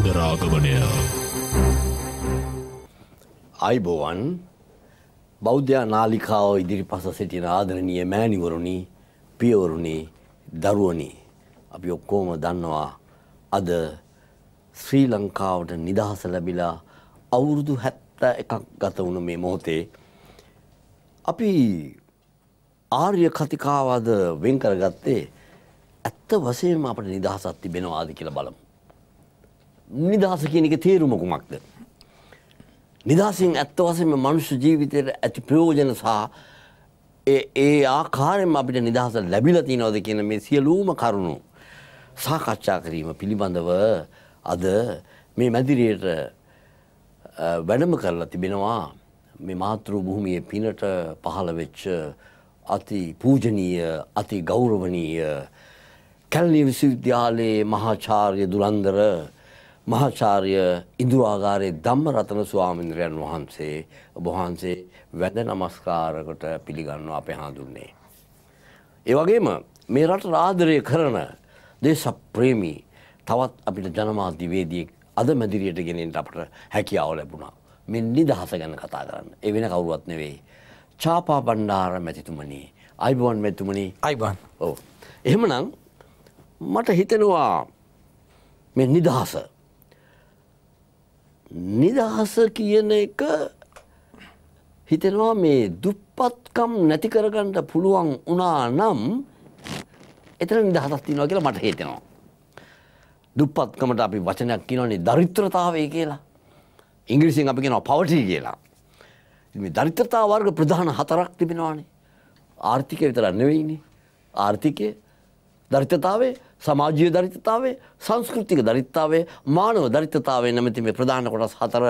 පුනරාගමනය අයිබෝවන් බෞද්ධයා නාලිකාව ඉදිරිපස සිටින ආදරණීය මෑණිවරුනි පියවරුනි දරුවනි අපි ඔක්කෝම දන්නවා අද ශ්‍රී ලංකාවට නිදහස ලැබිලා අවුරුදු හැත්ත එකක් ගත වුණු මේ මොහොතේ අපි ආර්ය කතිකාවද වෙන් කරගත්තේ ඇත්ත වශයෙන්ම අපට නිදහසක් තිබෙනවාද කියලා බලමු. නිදහස කියන එක තේරුම කුමක්ද? නිදහසින් ඇත්ත වශයෙන්ම මනුෂ්‍ය ජීවිතයට ඇති ප්‍රයෝජන සහ ඒ ඒ ආකාරයෙන්ම අපිට නිදහස ලැබිලා තියෙනවද කියන මේ සියලුම කරුණු සාකච්ඡා කිරීම පිළිබඳව අද මේ මැදිරියට වැඩම කරලා තිබෙනවා මේ මාතෘ භූමියේ පිනට පහළ වෙච්ච අති පූජනීය අති ගෞරවනීය කැලණිය විශ්වවිද්‍යාලයේ මහාචාර්ය දුරන්දර මහාචාර්ය ඉන්දුආගාරයේ ධම්මරතන ස්වාමීන් වහන්සේ ඔබ වහන්සේ වැඳ නමස්කාර කොට පිළිගන්නවා අපේ හඳුන්නේ. ඒ වගේම මේ රට ආදරය කරන දේශප්‍රේමී තවත් අපිට ජනමාධ්‍යවේදියෙක් අද මැදිරියට ගෙනෙන්න අපට හැකියාව ලැබුණා. මේ නිදහස ගැන කතා කරන්න. ඒ වෙන කවුරුවත් නෙවෙයි. චාපා බණ්ඩාර මැතිතුමනි, අයිබෝන් මැතිතුමනි. අයිබෝන්. ඔව්. එහෙමනම් මට හිතෙනවා මේ නිදහස නිදහස කියන එක හිතෙනවා මේ දුප්පත්කම් නැති කරගන්න පුළුවන් වුණා නම් එතන නිදහසක් තියෙනවා කියලා මට හිතෙනවා. දුප්පත්කමට අපි වචනයක් කියනවනේ දරිද්‍රතාවය කියලා. ඉංග්‍රීසියෙන් අපි කියනවා පවටි කියලා. මේ දරිද්‍රතා වර්ග ප්‍රධාන හතරක් තිබෙනවානේ. ආර්ථිකය විතරක් නෙවෙයිනේ. ආර්ථිකය දරිතතාවේ සමාජීය දරිතතාවේ සංස්කෘතික දරිතතාවේ මානව දරිතතාවේ නැමැති මේ ප්‍රධාන කොටස් හතර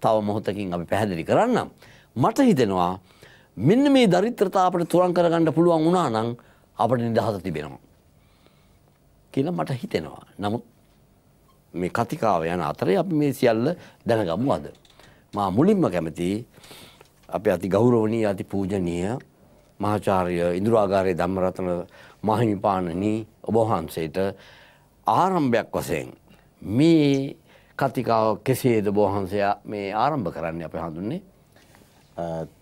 තව මොහොතකින් අපි පැහැදිලි කරන්නම්. මට හිතෙනවා මෙන්න මේ දරිත්‍රතා අපට තුරන් කරගන්න පුළුවන් වුණා නම් අපට නිදහස තිබෙනවා. කියලා මට හිතෙනවා. නමුත් මේ කතිකාව යන අතරේ අපි මේ සියල්ල දැනගමු අද. මා මුලින්ම කැමති අපේ අති ගෞරවනීය අති පූජනීය මහාචාර්ය ඉන්ද්‍රාගාරයේ ධම්මරත්න මහිමිපාණනී ඔබහන්සේට ආරම්භයක් වසයෙන් මේ කතිකාව කෙසේද බෝහන්සයා මේ ආරම්භ කරන්න අප හඳුන්නේ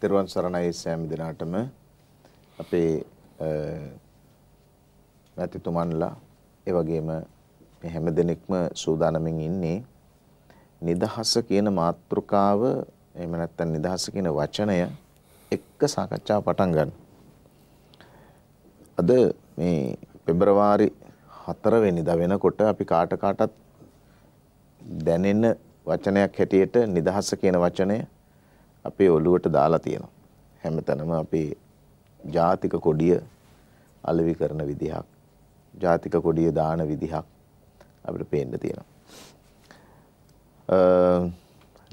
තෙරුවන් සරණයි සෑම දෙනාටම අපේ නැතිතුමන්ලා එවගේම හැම දෙනෙක්ම සූදානමින් ඉන්නේ නිදහස කියන මාතෘකාව එහෙම නැත්නම් නිදහස කියන වචනය එක්ක සාකච්ඡාව පටන් ගන්න. අද මේ පෙබරවාරි හතරවෙනිද වෙනකොට අපි කාට කාටත් දැනෙන වචනයක් හැටියට නිදහස කියන වචනය අපේ ඔළුවට දාලා තියෙනවා. හැමතැනම අපේ ජාතික කොඩිය අලෙවි කරන විදිහක්, ජාතික කොඩිය දාන විදිහක් අපිට පේන්න තියෙනවා.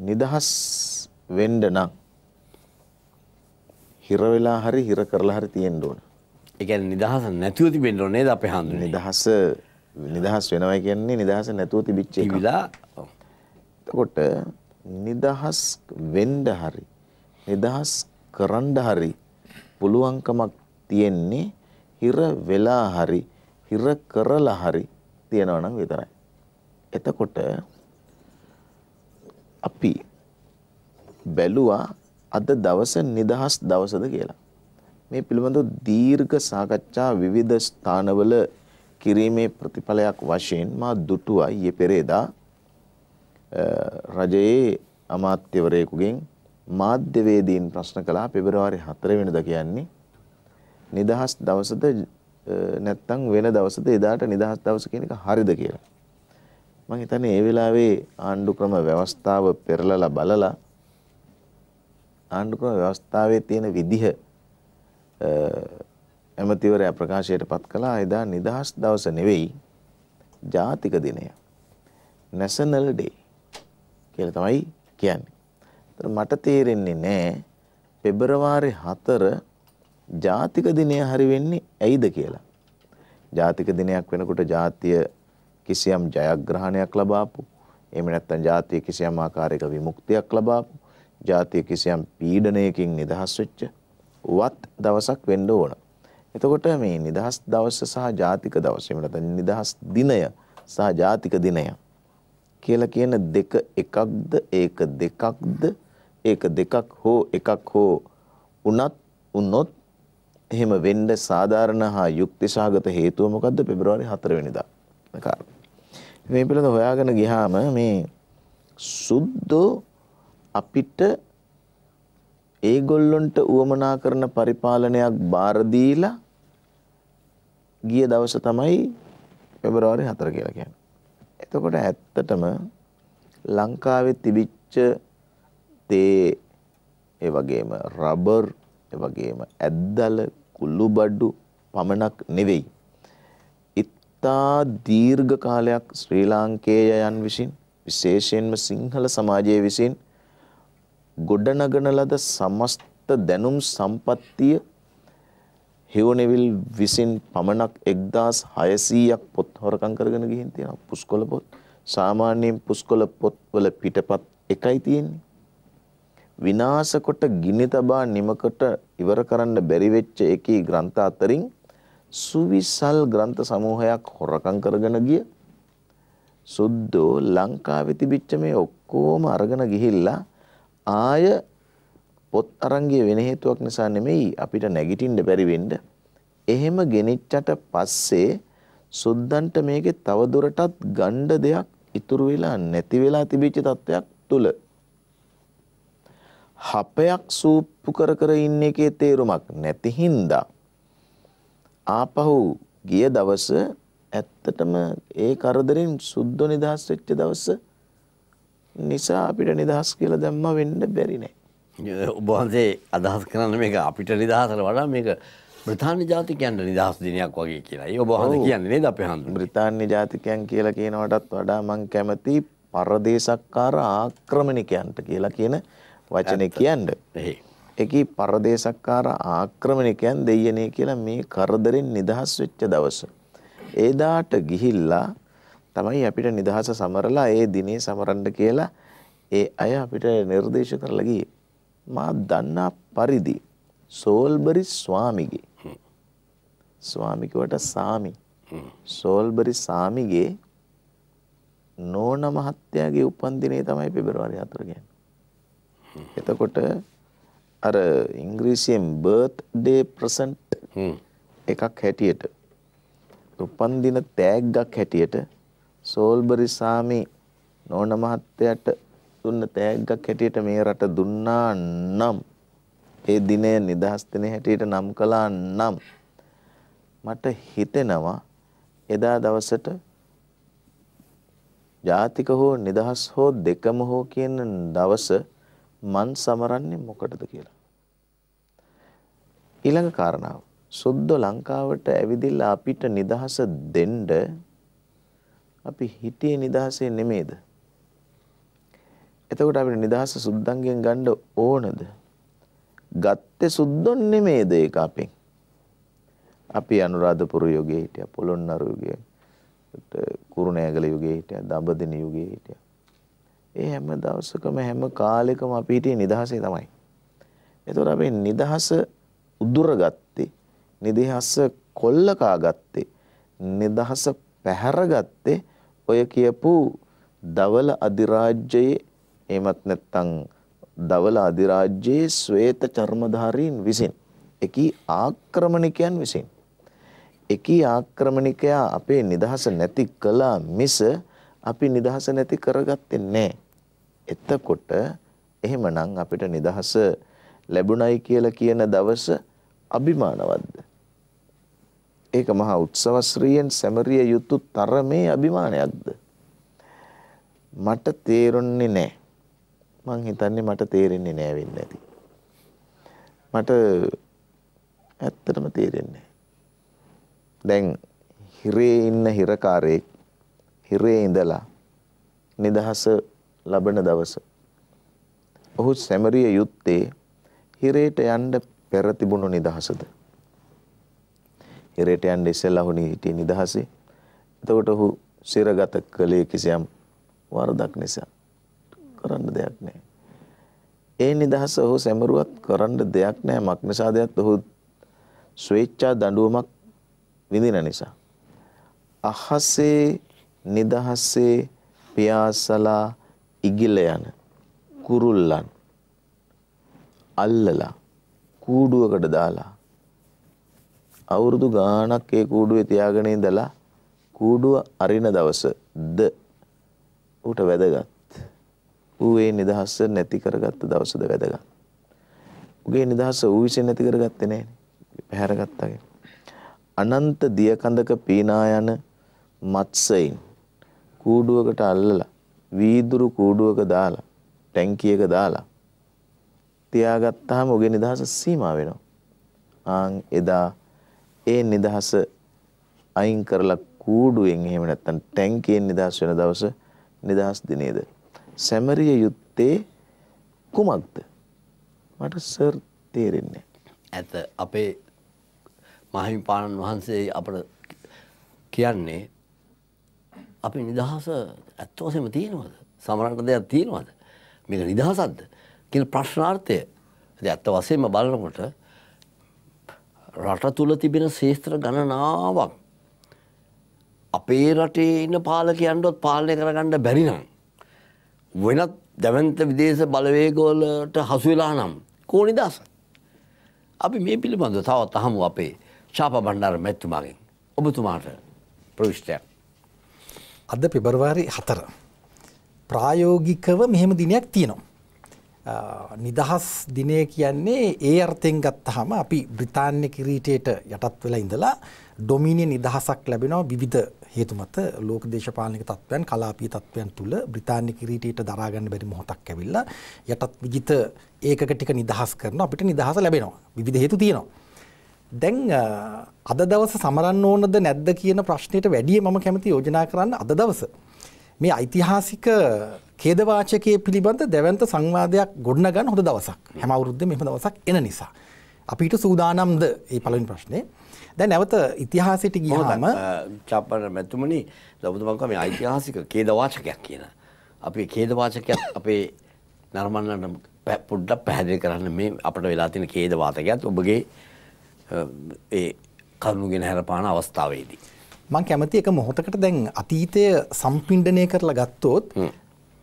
නිදහස් වෙන්න නම් හිර වෙලා හරි හිර කරලා හරි තියෙන්න ඕනේ. එකැන නිදහස නැතුව තිබෙන්ට ඕනේද අප හඳු නිදහස නිදහස් වෙනවා කියන්නේ නිදහස නැතුව තිබිච්ච විලා තකොට නිදහස් වෙන්ඩ හරි නිදහස් කරන්ඩ හරි පුළුවන්කමක් තියෙන්නේ හිර වෙලා හරි හිර කරලා හරි තියෙනවනම් විතරයි. එතකොට අපි බැලුවා අද දවස නිදහස් දවසද කියලා. මේ පිළිබඳව දීර්ඝ සාකච්ඡා විවිධ ස්ථානවල කිරීමේ ප්‍රතිඵලයක් වශයෙන් මා දුටුවා ඊයේ පෙරේදා රජයේ අමාත්‍යවරයෙකුගෙන් මාධ්‍යවේදීන් ප්‍රශ්න කළා පෙබරවාරි 4 වෙනිදා කියන්නේ නිදහස් දවසද නැත්තම් වෙන දවසද එදාට නිදහස් දවස කියන එක හරිද කියලා. මම හිතන්නේ ඒ වෙලාවේ ආණ්ඩු ක්‍රම ව්‍යවස්ථාව පෙරලලා බලලා ආණ්ඩු ක්‍රම ව්‍යවස්ථාවේ තියෙන විදිහ ඇමතිවරයා ප්‍රකාශයට පත් කළා එදා නිදහස් දවස නෙවෙයි ජාතික දිනය නැසනල් ඩේ කියල තමයි කියන්නේ. මට තේරෙන්නේ නෑ පෙබරවාරි හතර ජාතික දිනය හරි වෙන්නේ ඇයිද කියලා. ජාතික දිනයක් වෙනකොට ජාතිය කිසියම් ජයග්‍රහණයක් ලබාපු එම නැත්තන් ජාතිය කිසියම් ආකාරයක විමුක්තියක් ලබාපු ජාතිය කිසියම් පීඩනයකින් නිදහස් වෙච්ච වත් දවසක් වෙන්න ඕන. එතකොට මේ නිදහස් දවස සහ ජාතික දවස එහෙම නැත්නම් නිදහස් දිනය සහ ජාතික දිනය කියලා කියන දෙක එකක්ද ඒක දෙකක්ද ඒක දෙකක් හෝ එකක් හෝ උනත් උනොත් එහෙම වෙන්න සාධාරණ හා යුක්තිසහගත හේතුව මොකද්ද පෙබරවාරි 4 වෙනිදා කාරණා. මේ පිළිබඳව හොයාගෙන ගියාම මේ සුද්ධෝ අපිට ඒගොල්ලොන්ට උවමනා කරන පරිපාලනයක් බාර දීලා ගිය දවස තමයි පෙබරවාරි 4 කියලා කියන්නේ. එතකොට ඇත්තටම ලංකාවේ තිබිච්ච තේ ඒ වගේම රබර් ඒ වගේම ඇද්දල කුළුබඩු පමණක් නෙවෙයි. ඉතා දීර්ඝ කාලයක් ශ්‍රී ලාංකේයයන් විසින් විශේෂයෙන්ම සිංහල සමාජයේ විසින් ගොඩනගන ලද සමස්ත දැනුම් සම්පත්තිය හෙවනෙවිල් විසින් පමණක් 1600ක් පොත් හොරකම් කරගෙන ගිහින් තියෙනවා පුස්කොළ පොත්. සාමාන්‍යයෙන් පුස්කොළ පොත්වල පිටපත් එකයි තියෙන්නේ. විනාශ කොට ගිනි තබා නිමකට ඉවර කරන්න බැරි වෙච්ච එකී ග්‍රන්ථ අතරින් සුවිසල් ග්‍රන්ථ සමූහයක් හොරකම් කරගෙන ගිය සුද්දෝ ලංකාවේ තිබිච්ච මේ ඔක්කොම අරගෙන ගිහිල්ලා ආය පොත් අරංගිය වෙන හේතුවක් නිසා නෙමෙයි අපිට නැගිටින්න බැරි වෙන්න. එහෙම ගෙනිච්චට පස්සේ සුද්දන්ට මේකේ තව දුරටත් ගණ්ඩ දෙයක් ඉතුරු වෙලා නැති වෙලා තිබිච්ච තත්වයක් තුල හපයක් සූප්පු කර කර ඉන්න එකේ තේරුමක් නැති හින්දා ආපහු ගිය දවස ඇත්තටම ඒ කරදරෙන් සුද්ධ නිදහස් වෙච්ච දවස නිසා අපිට නිදහස් කියලා දැම්ම වෙන්න බැරි නෑ. ඔබවහන්සේ අදහස් කරන්න මේක අපිට නිදහසට වඩා මේක බ්‍රතාන්‍ය ජාතිකයන්ට නිදහස් දිනයක් වගේ කියලා. ඒ ඔබවහන්සේ කියන්නේ නේද අපේ හඳුන. බ්‍රතාන්‍ය ජාතිකයන් කියලා කියනවටත් වඩා මං කැමති පරදේශක්කාර ආක්‍රමණිකයන්ට කියලා කියන වචනේ කියන්න. එහේ එක පරදේශක්කාර ආක්‍රමණිකයන් දෙයනේ කියලා මේ කරදරෙන් නිදහස් වෙච්ච දවස. ඒදාට ගිහිල්ලා තමයි අපිට නිදහස සමරලා ඒ දිනේ සමරන්න කියලා ඒ අය අපිට නිර්දේශ කරලා ගියේ. මා දන්නා පරිදි සෝල්බරි ස්වාමිගේ ස්වාමිකවට සාමි සෝල්බරි සාමිගේ නෝන මහත්තයාගේ උපන්දිනේ තමයි පෙබරවාරි 4 කියන්නේ. එතකොට අර ඉංග්‍රීසියෙන් බර්ත්ඩේ ප්‍රසන්ට් එකක් හැටියට උපන්දින තෑග්ගක් හැටියට සෝල්බරි සාමි නෝන මහත්තයාට දුන්න තෑග්ගක් හැටියට මේ රට දුන්නා නම් ඒ දිනය නිදහස් දින හැටියට නම් කළා නම් මට හිතෙනවා එදා දවසට ජාතික හෝ නිදහස් හෝ දෙකම හෝ කියන දවස මන් සමරන්නේ මොකටද කියලා. ඊළඟ කාරණාව සුද්ද ලංකාවට ඇවිදිලා අපිට නිදහස දෙන්න අපි හිතේ නිදහසේ නෙමේද? එතකොට අපිට නිදහස සුද්ධංගෙන් ගන්න ඕනද? ගත්තේ සුද්ධොන් නෙමේද ඒක අපෙන්? අපි අනුරාධපුර යුගයේ හිටියා, පොළොන්නරු යුගයේ, කුරුණෑගල යුගයේ හිටියා, දඹදෙන යුගයේ හිටියා. ඒ හැම දවසකම හැම කාලෙකම අපි හිටියේ නිදහසේ තමයි. එතකොට අපි නිදහස උදුරගත්තේ, නිදහස කොල්ලකා ගත්තේ, නිදහස පැහැරගත්තේ ඔය කියපු දවල අධිරාජ්‍යයේ එමත් නැත්තං දවල අධිරාජ්‍යයේ ශ්වේත චර්මධාරීන් විසින් එකී ආක්‍රමණිකයන් විසින් එකී ආක්‍රමණිකයා අපේ නිදහස නැති කළා මිස අපි නිදහස නැති කරගත්තේ නැහැ. එතකොට එහෙමනම් අපිට නිදහස ලැබුණයි කියලා කියන දවස අභිමානවත්ද? ඒක මහා උත්සවශ්‍රීයෙන් සැමරිය යුතු තරමේ අභිමානයක්ද මට තේරෙන්නේ නැහැ මං හිතන්නේ මට තේරෙන්නේ නැහැ වෙන්නේ ඇති මට ඇත්තටම තේරෙන්නේ දැන් හිරේ ඉන්න හිරකාරයෙක් හිරේ ඉඳලා නිදහස ලබන දවස ඔහු සැමරිය යුත්තේ හිරේට යන්න පෙර තිබුණු නිදහසද හිරේට යන්න ඉස්සෙල්ලා ඔහු හිටියේ නිදහසේ. එතකොට ඔහු සිරගත කළේ කිසියම් වරදක් නිසා කරන්න දෙයක් නැහැ. ඒ නිදහස ඔහු සැමරුවත් කරන්න දෙයක් නැහැ. මක් නිසාදයක් ඔහු ස්වේච්ඡා දඬුවමක් විඳින නිසා. අහසේ නිදහසේ පියාසලා ඉගිල යන කුරුල්ලන් අල්ලලා කූඩුවකට දාලා අවුරුදු ගාණක් ඒ කූඩුවේ තියාගෙන ඉඳලා කූඩුව අරින දවසද ඌට වැදගත්. ඌ ඒ නිදහස නැති කරගත්ත දවසද වැදගත්. ඌගේ නිදහස ඌ විසින් නැති කරගත්තේ නැහැ. පැහැරගත්තාගේ. අනන්ත දිය කඳක පීනා යන මත්සයින් කූඩුවකට අල්ලලා වීදුරු කූඩුවක දාලා ටැංකියක දාලා තියාගත්තාම ඔගේ නිදහස සීමා වෙනවා. ආන් එදා ඒ නිදහස අයින් කරලා කූඩුවෙන් එහෙම නැත්නම් ටැංකියෙන් නිදහස් වෙන දවස නිදහස් දිනේද සැමරිය යුත්තේ කුමක්ද මට සර් තේරෙන්නේ ඇත අපේ මහින්පාණන් වහන්සේ අපට කියන්නේ අපි නිදහස ඇත්තෝසෙම තියෙනවද සමරණ දෙයක් තියෙනවද මේක නිදහසක්ද කියන ප්‍රශ්නාර්ථය ඇත්ත වශයෙන්ම බලනකොට රට තුල තිබෙන ශේත්‍ර ගණනාවක් අපේ රටේ ඉන්න පාලකයන්ටත් පාලනය කරගන්න බැරි නම් වෙනත් දැවන්ත විදේශ බලවේගවලට හසු වෙලා නම් කෝනිදාස අපි මේ පිළිබඳව තවත් අහමු අපේ ශාප බණ්ඩාර මැතිතුමාගෙන් ඔබතුමාට ප්‍රවිෂ්ටයක් අද පෙබරවාරි හතර ප්‍රායෝගිකව මෙහෙම දිනයක් තියෙනවා නිදහස් දිනය කියන්නේ ඒ අර්ථයෙන් ගත්තහම අපි බ්‍රිතාන්‍ය කිරීටයට යටත් වෙලා ඉඳලා ඩොමිනිය නිදහසක් ලැබෙනවා විවිධ හේතු මත ලෝක දේශපාලනික තත්ත්වයන් කලාපීය තත්ත්වයන් තුල බ්‍රිතාන්‍ය කිරීටයට දරා ගන්න බැරි මොහොතක් ඇවිල්ලා යටත් විජිත ඒකක ටික නිදහස් කරනවා අපිට නිදහස ලැබෙනවා විවිධ හේතු තියෙනවා දැන් අද දවස සමරන්න ඕනද නැද්ද කියන ප්‍රශ්නෙට වැඩිය මම කැමති යෝජනා කරන්න අද දවස මේ ඓතිහාසික හේදවාචකයේ පිළිබඳ දැවන්ත සංවාදයක් ගොඩනගන්න හොඳ දවසක් හැම අවුරුද්දේ මෙහෙම දවසක් එන නිසා අපිට සූදානම්ද මේ පළවෙනි ප්‍රශ්නේ දැන් නැවත ඉතිහාසයට ගියාම චාපර මැතුමනි ලබුතුමන් කම මේ ඓතිහාසික ඛේදවාචකයක් කියන අපි ඛේදවාචකයක් අපේ නර්මන්නට පොඩ්ඩක් පැහැදිලි කරන්න මේ අපට වෙලා තියෙන ඛේදවාචකයත් ඔබගේ ඒ කරුණුගෙන හැරපාන අවස්ථාවේදී මං කැමති එක මොහොතකට දැන් අතීතය සම්පින්ඩනය කරලා ගත්තොත්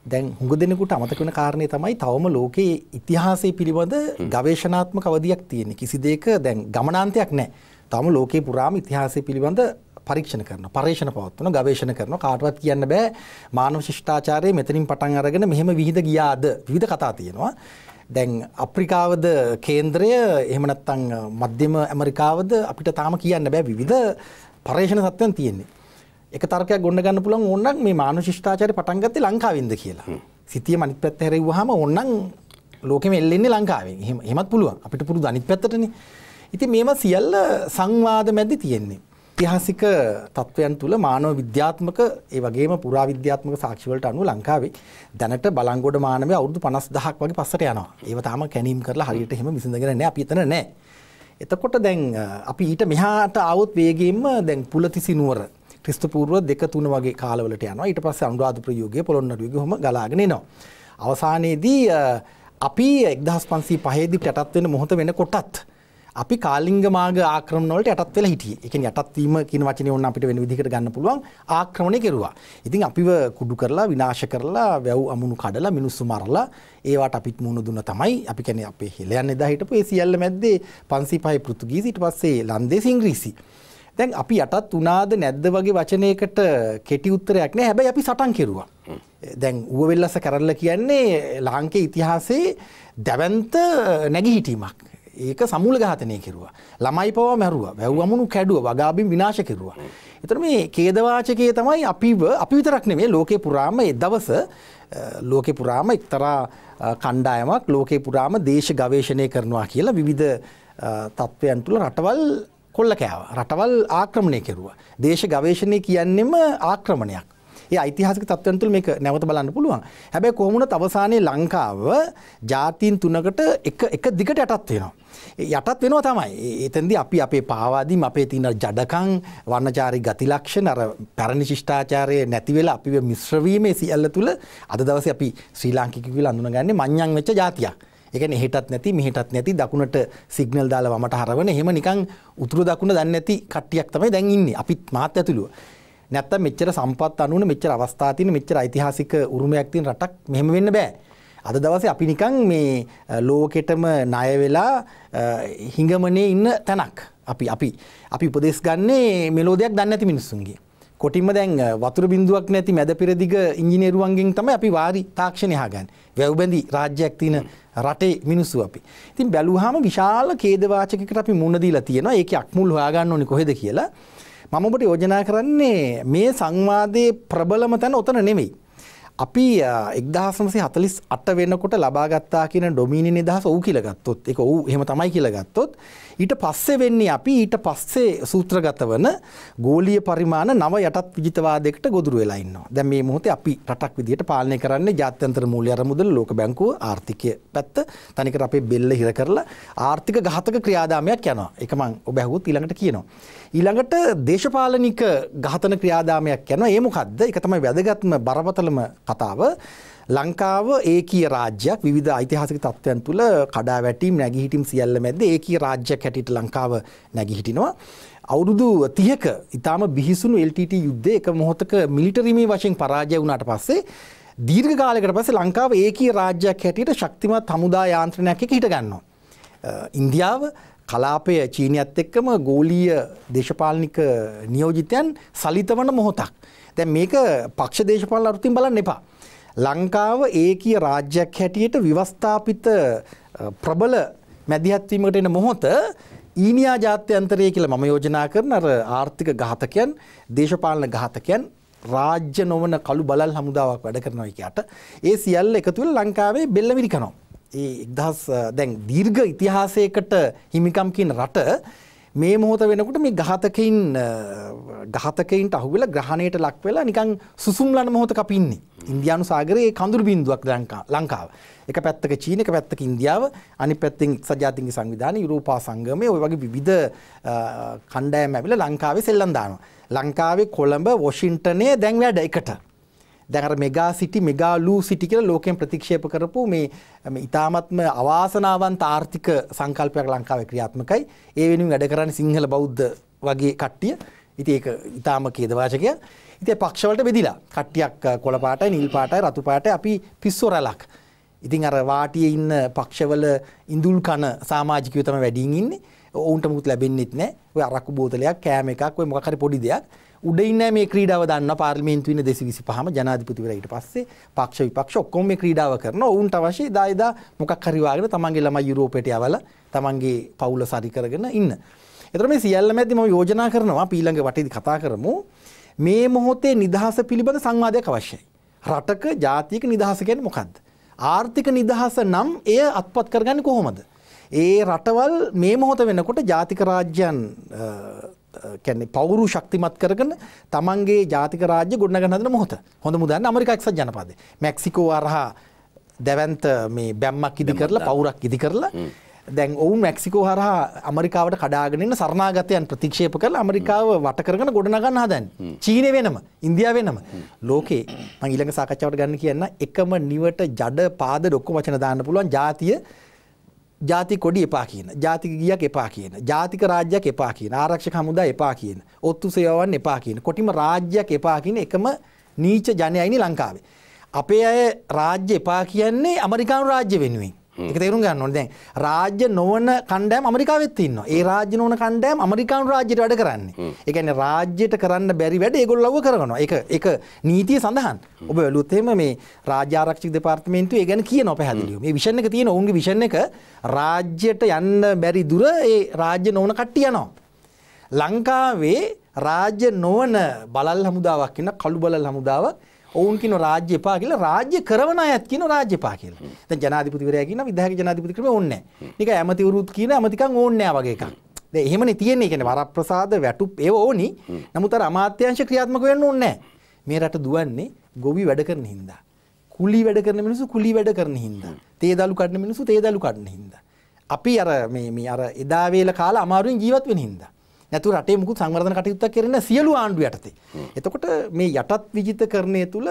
දැන් හුඟ දෙනෙකුට අමතක වෙන කාරණේ තමයි තවම ලෝකයේ ඉතිහාසය පිළිබඳ ගවේෂණාත්මක අවධියක් තියෙන කිසි දෙයක දැන් ගමනාන්තයක් නැහැ. තවම ලෝකේ පුරාම ඉතිහාසය පිළිබඳ පරීක්ෂණ කරන පර්ේෂණ පවත්වන ගවේෂණ කරන කාටවත් කියන්න බෑ මානව ශිෂ්ඨාචාරය මෙතනින් පටන් අරගෙන මෙහෙම විහිද ගියාද විවිධ කතා තියෙනවා. දැන් අප්‍රිකාවද කේන්ද්‍රය එහෙම නැත්නම් මධ්‍යම ඇමරිකාවද අපිට තාම කියන්න බෑ විවිධ පර්ේෂණ සත්‍යයන් තියෙන්නේ. එක තර්කයක් ගොඩ ගන්න පුළුවන් ඕනනම් මේ මානුෂ ශිෂ්ටාචාරය පටන් ගත්තේ ලංකාවෙන්ද කියලා. සිතියම අනිත් පැත්ත හැරෙව්වහම ඕනනම් ලෝකෙම එල්ලෙන්නේ ලංකාවෙන්. එහෙම එහෙමත් පුළුවන්. අපිට පුරුදු අනිත් පැත්තටනේ. ඉතින් මේවා සියල්ල සංවාද මැද්දේ තියෙන්නේ. ඓතිහාසික තත්ත්වයන් තුළ මානව විද්‍යාත්මක ඒ වගේම පුරා විද්‍යාත්මක සාක්ෂිවලට අනුව ලංකාවේ දැනට බලංගොඩ මානවය අවුරුදු 50000ක් වගේ පස්සට යනවා. ඒව තාම කැණීම් කරලා හරියට එහෙම විසඳගෙන නැහැ. අපි එතන නැහැ. එතකොට දැන් අපි ඊට මෙහාට આવොත් වේගයෙන්ම දැන් පුලතිසි නුවර ක්‍රිස්තුපූර්ව දෙක තුන වගේ කාලවලට යනවා ඊට පස්සේ අනුරාධපුර යුගයේ පොළොන්නරු යුගයේ කොහොම ගලාගෙන එනවා අවසානයේදී අපි 1505 දී යටත් වෙන මොහොත වෙනකොටත් අපි කාලිංග මාර්ග ආක්‍රමණ වලට යටත් වෙලා හිටියේ. ඒ කියන්නේ යටත් වීම කියන වචනේ ඕන අපිට වෙන විදිහකට ගන්න පුළුවන් ආක්‍රමණය කෙරුවා. ඉතින් අපිව කුඩු කරලා විනාශ කරලා වැව් අමුණු කඩලා මිනිස්සු මරලා ඒවට අපිත් මුහුණ දුන්න තමයි අපි කියන්නේ අපේ හෙලයන් එදා හිටපු ඒ සියල්ල මැද්දේ 505 පෘතුගීසි ඊට පස්සේ ලන්දේසි ඉංග්‍රීසි දැන් අපි යටත් උනාද නැද්ද වගේ වචනයකට කෙටි උත්තරයක් නෑ හැබැයි අපි සටන් කෙරුවා. දැන් ඌවෙල්ලස කරල්ල කියන්නේ ලාංකේ ඉතිහාසයේ දැවන්ත නැගිහිටීමක්. ඒක සමුල ඝාතනය කෙරුවා. ළමයි පවා මැරුවා. වැව්වමුණු කැඩුවා. වගාබිම් විනාශ කෙරුවා. එතන මේ ඛේදවාචකයේ තමයි අපිව අපි විතරක් නෙමෙයි ලෝකේ පුරාම ඒ දවස ලෝකේ පුරාම එක්තරා කණ්ඩායමක් ලෝකේ පුරාම දේශ ගවේෂණය කරනවා කියලා විවිධ තත්ත්වයන් තුල රටවල් කොල්ල කෑව රටවල් ආක්‍රමණය කෙරුවා දේශ ගවේශණය කියන්නෙම ආක්‍රමණයක් ඒ ඓතිහාසික තත්ත්වයන් තුළ මේක නැවත බලන්න පුළුවන් හැබැයි කොහොමුණත් අවසානයේ ලංකාව ජාතීන් තුනකට එක එක දිගට යටත් වෙනවා යටත් වෙනවා තමයි එතෙන්දී අපි අපේ පාවාදීම් අපේ තියෙන ජඩකම් වර්ණචාරී ගති ලක්ෂණ අර පැරණි ශිෂ්ටාචාරයේ නැති වෙලා අපිව මිශ්‍ර වීමේ සියල්ල තුළ අද දවසේ අපි ශ්‍රී ලාංකිකයෙකු කියලා අඳුනගන්නේ මඤ්ඤං වෙච්ච ජාතියක් එකන හෙටත් නැති මෙහිටත් නැති දකුණට සිගනල් දාල වමට හරවන හෙම නිකං උතුර දකුණ දන්න ඇති කට්ටියක් තමයි දැන්ඉන්නේ අපිත් මාත ඇතුළුව නැත්ත මෙච්චර සම්පත් අනුන මෙච්චර අවස්ථාතින මෙච්චර යිතිහාසික උරුමයක් තින් රටක් මෙහෙම වෙන්න බෑ අද දවස අපි නිකං මේ ලෝකෙටම ණයවෙලා හිඟමනේ ඉන්න තැනක් අපි අපි අපි උපදෙස් ගන්නේ මෙලෝදයක් දන්න ඇති මිනිස්සුන්ගේ කොටිම දැන් වතුර බින්දුවක් නැති මැද පෙරදිග ඉංජිනේරුවන්ගෙන් තමයි අපි වාරි තාක්ෂණය හගන් වැව්බැඳි රාජ්‍යයක් තියෙන රටේ මිනිස්සු අපි. ඉතින් බැලුවාම විශාල ඛේදවාචකයකට අපි මුහුණ දීලා තියෙනවා. ඒකේ අක්මුල් හොයාගන්න ඕනේ කොහෙද කියලා. මම ඔබට යෝජනා කරන්නේ මේ සංවාදයේ ප්‍රබලම තැන ඔතන නෙමෙයි. අපි එක්දහසමසේ හතලිස් අට වෙනකොට ලබාගත්තා කියන ඩොමිනි නිදහස ඔවු කියලගත්තොත් එක ඔවු හෙම තමයි කියලගත්තොත් ඊට පස්සේ වෙන්නේ අපි ඊට පස්සේ සූත්‍රගත වන ගෝලීය පරිමාණ නව යටත් විජිතවාදයකට ගොදුරු වෙලා ඉන්නවා. දැන් මේ මොහොතේ අපි රටක් විදියට පාලනය කරන්නේ ජාත්‍යන්තර මූල්‍ය අරමුදල ලෝක බැංකුව ආර්ථිකය පැත්ත තනිකර අපේ බෙල්ල හිර කරලා ආර්ථික ඝාතක ක්‍රියාදාමයක් යනවා. ඒක මම ඔබ ඇහුවොත් ඊළඟට කියනවා. ඊළඟට දේශපාලනික ඝාතන ක්‍රියාදාමයක් යනවා. ඒ මොකද්ද? ඒක තමයි වැදගත්ම බරපතලම කතාව. ලංකාව ඒකී රාජ්‍යයක් විධ යිතිහාසික තත්ත්වයන් තුළ කඩා වැටීම් නැගිහිටම් සියල්ල මැද ඒකී රාජ්‍යයක් හැටිට ලංකාව නැගිහිටිනවා. අවුරුදු තියක ඉතාම බිහිසුණු LTT යුද්ධය එක මොහොතක මිලිටරීමේ වශයෙන් පරාජය වුණාට පස්සේ දීර්ඝ කාලයකට පස්සේ ලංකාව ඒකී රාජ්‍යයක් හැටියට ශක්තිමත් හමුදා යාන්ත්‍රණයක් එක හිටගන්නවා. ඉන්දියාව කලාපය චීනයත් එක්කම ගෝලීය දේශපාලනික නියෝජිතයන් සලිත වන මොහොතක්. දැන් මේක පක්ෂ දේශපාලන අරුතින් බලන්න එපා. ලංකාව ඒකී රාජ්‍යයක් හැටියට විවස්ථාපිත ප්‍රබල මැදිහත්වීමකට එන මොහොත ඊනියා ජාත්‍යන්තරය කියලා මම යෝජනා කරන අර ආර්ථික ඝාතකයන් දේශපාලන ඝාතකයන් රාජ්‍ය නොවන කළු බලල් හමුදාවක් වැඩ කරනවා කියට ඒ සියල්ල එකතු වෙලා ලංකාවේ බෙල්ලවිරි කරනවා. ඒ 1000 දැන් දීර්ඝ ඉතිහාසයකට හිමිකම් කියන රට මේ මොහොත වෙනකොට මේ ඝාතකයින් ඝාතකයින්ට අහුවෙලා ග්‍රහණයට ලක් වෙලා නිකන් සුසුම්ලන මොහොතක අපි ඉන්නේ. ඉන්දියානු සාගරයේ කඳුළු බිඳුවක් ලංකා ලංකාව. එක පැත්තක චීන එක පැත්තක ඉන්දියාව අනිත් පැත්තෙන් එක්සත් ජාතීන්ගේ සංවිධානය යුරෝපා සංගමය ඔය වගේ විවිධ කණ්ඩායම් ඇවිල්ලා ලංකාවේ සෙල්ලම් දානවා. ලංකාවේ කොළඹ වොෂින්ටනයේ දැන් වැඩ එකට. දැන් මෙගා සිටි මෙගා ලූ සිටි කියලා ලෝකෙන් ප්‍රතික්ෂේප කරපු මේ ඉතාමත්ම අවාසනාවන්ත ආර්ථික සංකල්පයක් ලංකාවේ ක්‍රියාත්මකයි. ඒ වෙනුවෙන් වැඩ කරන්නේ සිංහල බෞද්ධ වගේ කට්ටිය. ඉතින් ඒක ඉතාම කේදවාචකයක්. ඉතින් පක්ෂවලට බෙදිලා කට්ටියක් කොළ පාටයි, නිල් පාටයි, රතු පාටයි අපි පිස්සු රැලක්. ඉතින් අර වාටියේ ඉන්න පක්ෂවල ඉඳුල් කන සමාජිකයෝ තමයි වැඩියෙන් ඉන්නේ. ඔවුන්ට මුකුත් ලැබෙන්නෙත් නැහැ. ඔය අරක්කු බෝතලයක්, කෑම එකක්, ඔය මොකක් හරි පොඩි දෙයක්. උඩයින්නෑ මේ ක්‍රීඩාව දන්න පාර්ලිමේන්තුවන දෙසි විසි පහම ජනාධිපතිවරට පස්සේ පක්ෂ විපක්ෂ ඔක්කොම මේ ක්‍රීඩාව කරන ඔවුන්ට අවශ්‍ය දායදා මොකක් හරිවාගෙන තමන්ගේ ළම යුරෝපයට අවල තමන්ගේ පවුල සරිකරගෙන ඉන්න. එතර මේ සියල්ල මැති ම යෝජනා කරනවා පීළඟ වටේදි කතා කරමු මේ මොහොතේ නිදහස පිළිබඳ සංවාධයක් අවශ්‍යයි. රටක ජාතික නිදහස ගැන මොකක්ද. ආර්ථික නිදහස නම් එය අත්පත් කරගන්න කොහොමද. ඒ රටවල් මේ මොහොත වෙනකොට ජාතික රාජ්‍යයන් කැන්නේ පවුරු ශක්තිමත් කරගන තමන්ගේ ජාතික රාජ්‍ය ගොඩනගන්න හදන මොහොත හොඳ මුදන්න ඇමරිකා එක්සත් ජනපදේ මෙක්සිකෝ අරහා දැවන්ත මේ බැම්මක් ඉදි කරලා පවුරක් ඉදි කරලා දැන් ඔවුන් මැක්සිකෝ හරහා අමරිකාවට කඩාගෙනන්න සරණාගතයන් ප්‍රතික්ෂේප කළ අමරිකාව වටකරන ගොඩනගන්න හදැන් චීන වෙනම ඉන්දියා වෙනම ලෝකේ මං ඊළඟ සාකච්ඡාවට ගන්න කියන්න එකම නිවට ජඩ පාද ඩොක්කො වචන දාන්න පුළුවන් ජාතිය ජාති කොඩි එපා කියන ජාතික ගියක් එපා කියන ජාතික රාජ්‍යයක් එපා කියන ආරක්ෂක හමුදා එපා කියන ඔත්තු සේවාවන් එපා කියන කොටිම රාජ්‍යයක් එපා කියන එකම නීච ජනයයිනි ලංකාවේ. අපේ අය රාජ්‍ය එපා කියන්නේ අමරිකානු රාජ්‍ය වෙනුවෙන්. එක තේරුම් ගන්න ඕනේ දැන් රාජ්‍ය නොවන කණ්ඩායම් ඇමරිකාවෙත් ඉන්නවා. ඒ රාජ්‍ය නොවන කණ්ඩායම් ඇමරිකානු රාජ්‍යයට වැඩ කරන්නේ. ඒ කියන්නේ රාජ්‍යයට කරන්න බැරි වැඩ ඒගොල්ලෝ කරනවා. ඒක ඒක නීතිය සඳහන්. ඔබ බැලුවොත් එහෙම මේ රාජ්‍ය ආරක්ෂක දෙපාර්තමේන්තුව ඒ ගැන කියනවා පැහැදිලිව. මේ විෂන් එක තියෙන ඔවුන්ගේ විෂන් එක රාජ්‍යයට යන්න බැරි දුර ඒ රාජ්‍ය නොවන කට්ටිය යනවා. ලංකාවේ රාජ්‍ය නොවන බලල් හමුදාවක් ඉන්න කළු බලල් හමුදාවක් ඔවුන් කියන රාජ්‍ය එපා කියලා රාජ්‍ය කරන අයත් කියන රාජ්‍ය එපා කියලා. දැන් ජනාධිපතිවරයා කියන විධායක ජනාධිපති ක්‍රම ඕනේ නැහැ. නික ඇමතිවරුත් කියන ඇමතිකම් ඕනේ නැහැ වගේ එකක්. දැන් එහෙමනේ තියෙන්නේ. කියන්නේ වරප්‍රසාද වැටුප් ඒව ඕනි. නමුත් අර අමාත්‍යාංශ ක්‍රියාත්මක වෙන්න ඕනේ නැහැ. මේ රට දුවන්නේ ගොවි වැඩ කරන හින්දා. කුලි වැඩ කරන මිනිස්සු කුලි වැඩ කරන හින්දා. තේදලු කඩන මිනිස්සු තේදලු කඩන හින්දා. අපි අර මේ මේ අර එදා වේල කාලා අමාරුවෙන් ජීවත් වෙන හින්දා. නැතු රටේ මුකුත් සංවර්ධන කටයුත්තක් කරන සියලු ආණ්ඩු යටතේ. එතකොට මේ යටත් විජිතකරණය තුළ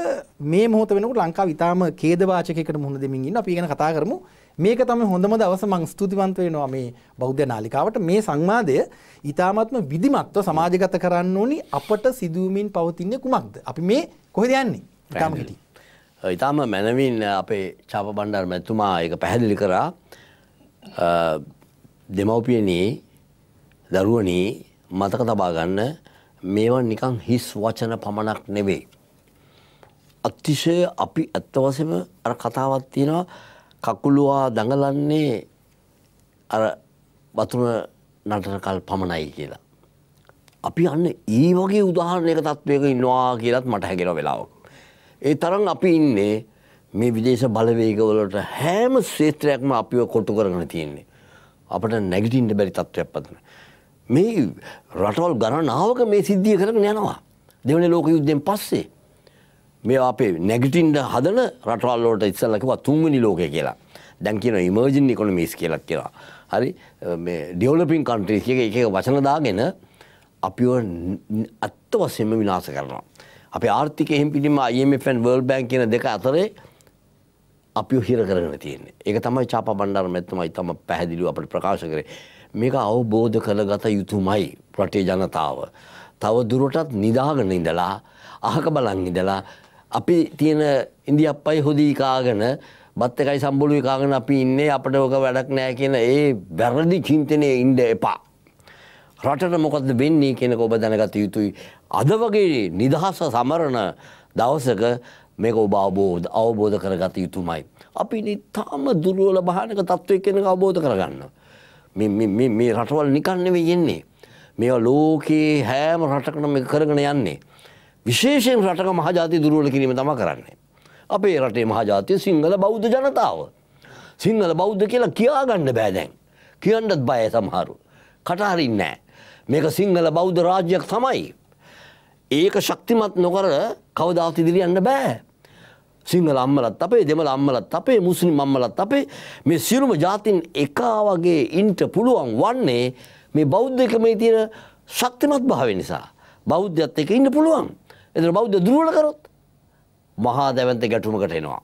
මේ මොහොත වෙනකොට ලංකාව ඉතාම ඛේදවාචකයකට මුහුණ දෙමින් ඉන්න අපි ගැන කතා කරමු. මේක තමයි හොඳම දවස මං ස්තුතිවන්ත වෙනවා මේ බෞද්ධ නාලිකාවට මේ සංවාදය ඉතාමත්ම විධිමත්ව සමාජගත කරන්න ඕනි අපට සිදුවමින් පවතින්නේ කුමක්ද? අපි මේ කොහෙද යන්නේ? ඉතාම හිටියේ ඉතාම මැනවින් අපේ චාප බණ්ඩර් මැතුමා එක පැහැදිලි කරා දෙමවපියනී දරුවනී මතක තබා ගන්න මේවා නිකං හිස් වචන පමණක් නෙවෙයි. අතිශය අපි ඇත්තවසම අර කතාවත් තියෙනවා කකුළුවා දඟලන්නේ අර වතුර නටනකල් පමණයි කියලා. අපි අන්න ඒ වගේ උදාහරණයක තත්ත්වයක ඉන්නවා කියලත් මට හැගෙන වෙලාවක්. ඒ තරම් අපි ඉන්නේ මේ විදේශ බලවේගවලට හෑම ශේත්‍රයක්ම අපිව කොටු කරගෙන තියෙන්නේ. අපට නැගිටින්න බැරි තත්ත්වයක් පදන. මේ රටවල් ගණනාවක මේ සිද්ධිය කරන යනවා. දෙවන ලෝක යුද්ධෙන් පස්සේ. මේ අපේ නැගිටින්ට හදන රටවල්ලෝට ඉස්සල්ලකවා තුන්වනි ලෝකය කියලා. දැන් කියන ඉමර්ජන් එකොනමිස් කියලක් කියලා. හරි ඩියවලපින් කන්ට්‍රී එක එක වචන දාගෙන අපිව අත්ත වසයෙන්ම විනාස කරනවා. අප ආර්ථික එහෙම පිටිම අයම ෆැන් වර්ල් බෑන් කියන දෙක අතරේ අපිව හිර කරගෙන තියෙන්නේ. ඒක තමයි චාපා බණ්ඩාර මැතිතුමා ඉතම පැහැදිලිව අපිට ප්‍රකාශ කරේ. මේක අවබෝධ කරගත යුතුමයි රටේ ජනතාව. තව දුරටත් නිදාගෙන ඉඳලා අහක බලන් ඉඳලා අපි තියෙන ඉන්දියප්පයි හොදී කාගෙන බත් එකයි සම්බුලුවේ කාගෙන අපි ඉන්නේ අපිට ඔක වැඩක් නැහැ කියන ඒ වැරදි චින්තනයේ ඉන්න එපා. රටට මොකද්ද වෙන්නේ කියනක ඔබ දැනගත යුතුයි. අද වගේ නිදහස සමරන දවසක මේක ඔබ අවබෝධ අවබෝධ කරගත යුතුමයි. අපි නිතාම දුර්වල භානක තත්ත්වයක් වෙනක අවබෝධ කරගන්න. මේ මේ රටවල් නිකන් නෙවෙයි යන්නේ. මේවා ලෝකේ හැම රටකටම කරගෙන යන්නේ. විශේෂයෙන් රටක මහජාතිය දුර්වල කිරීම තමයි කරන්නේ. අපේ රටේ මහජාතිය සිංහල බෞද්ධ ජනතාව. සිංහල බෞද්ධ කියලා කියා ගන්න බෑ දැන්. කියන්නත් බයයි සමහරු. කට හරින්නේ නැහැ. මේක සිංහල බෞද්ධ රාජ්‍යයක් තමයි. ඒක ශක්තිමත් නොකර කවදාවත් ඉදිරියන්න බෑ. සිංහල අම්මලත් අපේ දෙමළ අම්මලත් අපේ මුස්ලිම් අම්මලත් අපේ මේ සියලුම ජාතින් එකා වගේ ඉන්ට පුළුවන් වන්නේ මේ බෞද්ධකමේ තියෙන ශක්තිමත් භාව නිසා බෞද්ධත් එක ඉන්න පුළුවන් එතන බෞද්ධ දුරුවල කරොත් මහා දැවන්ත ගැටුමකට එනවා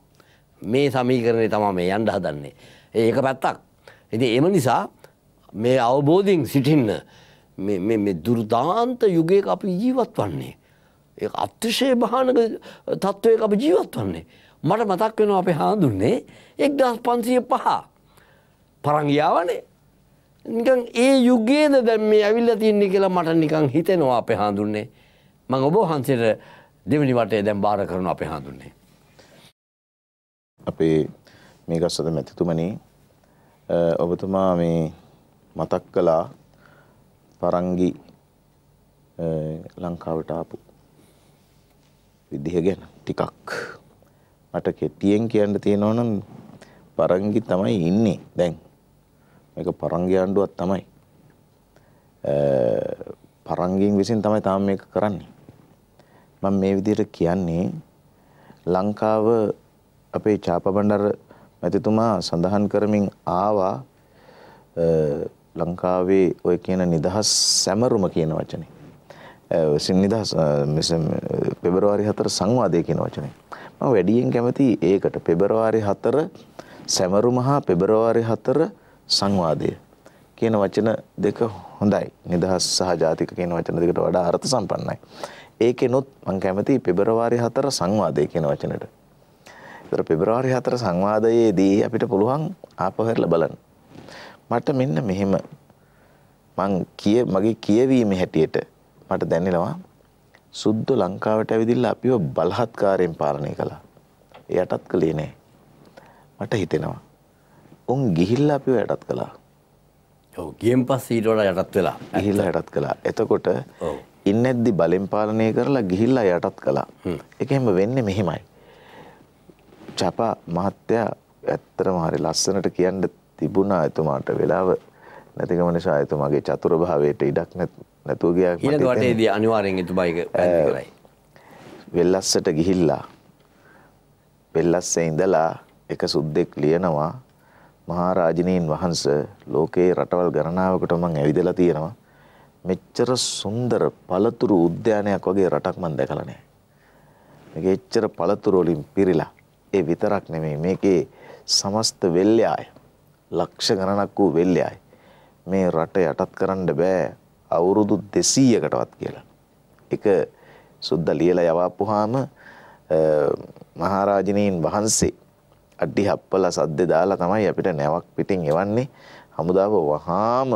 මේ සමීකරණය තමා මේ යන්ඩ හදන්නේ ඒක පැත්තක් ඉති එම නිසා මේ අවබෝධින් සිටින්න දුර්ධාන්ත යුගයක අපි ජීවත් වන්නේ ඒ අත්‍යශය භානක තත්ත්වයක අප ජීවත් වන්නේ. මට මතක් වෙන අපේ හාදුන්නේ එක් දස් පන්සිය පහ පරංගියාවනේ නිකන් ඒ යුගයේද දැන් මේ ඇවිල්ලා තින්නේ කියලා මට නිකන් හිතෙනවා අපේ හාඳුන්නේ මම ඔබ වහන්සේට දෙවෙනි වටේ දැන් බාර කරන අපේ හාඳුන්නේ අපේ මේ ගස්සද මැතිතුමනි ඔබතුමා මේ මතක් කළා පරංගි ලංකාවට ආපු විදිහ ගැන ටිකක් මට කෙටියෙන් කියන්න තියෙනවා නම් පරංගි තමයි ඉන්නේ දැන් මේක පරංගි ආණ්ඩුවක් තමයි පරංගින් විසින් තමයි තාම මේක කරන්නේ මම මේ විදිහට කියන්නේ ලංකාව අපේ චාපබණ්ඩාර මැතිතුමා සඳහන් කරමින් ආවා ලංකාවේ ඔය කියන නිදහස් සැමරුම කියන වචනේ සිම්නිදහස් පෙබරවාරි හතර සංවාදය කියන වචනය. ම වැඩියෙන් කැමති ඒකට පෙබරවාරි හතර සැමරුම හා පෙබරවාරි හතර සංවාදය කියන වචන දෙක හොඳයි නිදහස් සහ ජාතික කියන වචන දෙකට වඩා අර්ථ සම්පන්නයි. ඒකෙනුත් මං කැමති පෙබරවාරි හතර සංවාදය කියන වචනට. තර පෙබරවාරි හතර සංවාදයේදී අපිට පුළුවන් ආපහරල බලන්න. මට මෙන්න මෙහෙම මං කිය මගේ කියවීම හැටියට මට දැනෙනවා සුද්ද ලංකාවට ඇවිදිල්ලා අපිව බලහත්කාරයෙන් පාලනය කළා. එයටත් කළේ නෑ. මට හිතෙනවා. උන් ගිහිල්ලා අපිව යටත් කළා. ඔව් ගියෙන් පස්සේ ඊට වඩා යටත් වෙලා. ගිහිල්ලා යටත් කළා. එතකොට ඔව් ඉන්නැද්දි බලෙන් පාලනය කරලා ගිහිල්ලා යටත් කළා. ඒක එහෙම වෙන්නේ මෙහෙමයි. චපා මහත්තයා ඇත්තටම හරි ලස්සනට කියන්න තිබුණා එතුමාට වෙලාව නැතිකම නිසා එතුමාගේ චතුරභාවයට ඉඩක් නැති නැතුව ගියා ඊළඟ වටේදී අනිවාර්යෙන් එතුමයික පැන්ති කරයි වෙල්ලස්සට ගිහිල්ලා වෙල්ලස්සේ ඉඳලා එක සුද්දෙක් ලියනවා මහරජිනීන් වහන්ස ලෝකයේ රටවල් ගණනාවකට මම ඇවිදලා තියෙනවා මෙච්චර සුන්දර පළතුරු උද්‍යානයක් වගේ රටක් මම දැකලා නැහැ. මේකේ එච්චර පළතුරු වලින් පිරීලා ඒ විතරක් නෙමෙයි මේකේ සමස්ත වෙල්යාය ලක්ෂ ගණනක් වූ වෙල්යාය මේ රට යටත් කරන්න බෑ අවුරුදු දෙසීයකටවත් කියලා. එක සුද්ද ලියල යවාපුහාම මහාරාජනීන් වහන්සේ අඩ්ඩි හප්පල සද්ද දාලා තමයි අපිට නැවක් පිටින් එවන්නේ හමුදාව වහාම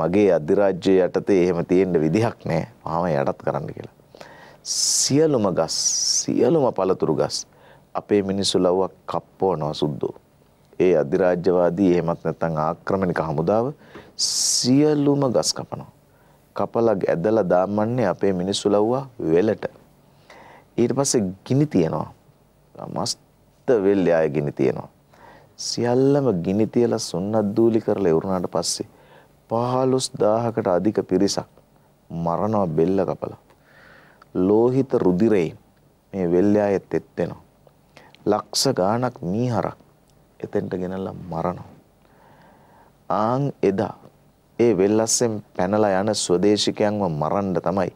මගේ අධිරාජ්‍ය යටතේ එහෙම තියෙන්ට විදිහක් නෑ වහම යටත් කරන්න කියලා. සියලුම ගස් සියලුම පළතුරු ගස් අපේ මිනිස්සු ලව්වක් කප්පෝනවා සුද්දෝ. ඒ අධිරාජ්‍යවාදී එහෙමත් නැත්තං ආක්‍රමණික හමුදාව සියලුම ගස් කපනවා. කපලා ඇදලා දාමන්නේ අපේ මිනිස්සු ලව්වා වෙලට. ඊට පස්සේ ගිනි තියනවා. මස්ත වෙල්ලේ ආය ගිනි තියනවා. සියල්ලම ගිනි තියලා සුන්නත් දූලි කරලා ඉවරුණාට පස්සේ 15000කට අධික පිරිසක් මරණව බෙල්ල කපලා. ලෝහිත රුධිරයෙන් මේ වෙල්ලෑයෙත් එත් වෙනවා. ලක්ෂ ගාණක් මීහරක් එතෙන්ට ගෙනල්ලා මරනවා. ආන් එදා ඒ වෙල්ලස්සෙන් පැනලා යන ස්වදේශිකයන්ව මරන්න තමයි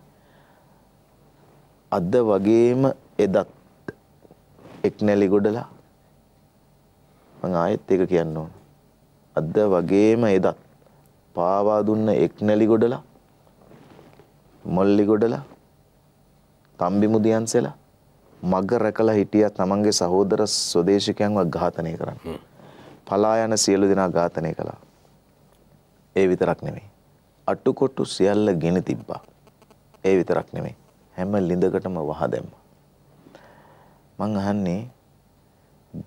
අද වගේම එදත් එක්නැලි ගොඩලා මං ආයෙත් ඒක කියන්න ඕන අද වගේම එදත් පාවා දුන්න එක්නැලි ගොඩලා මොල්ලි ගොඩලා තම්බි මුදියන්සෙලා මග රැකලා හිටියා තමන්ගේ සහෝදර ස්වදේශිකයන්ව ඝාතනය කරන්න. පලා යන සියලු දෙනා ඝාතනය කළා. ඒ විතරක් නෙමෙයි. අටුකොටු සියල්ල ගෙන තිබ්බා. ඒ විතරක් නෙමෙයි. හැම ලිඳකටම වහ දැම්මා. මං අහන්නේ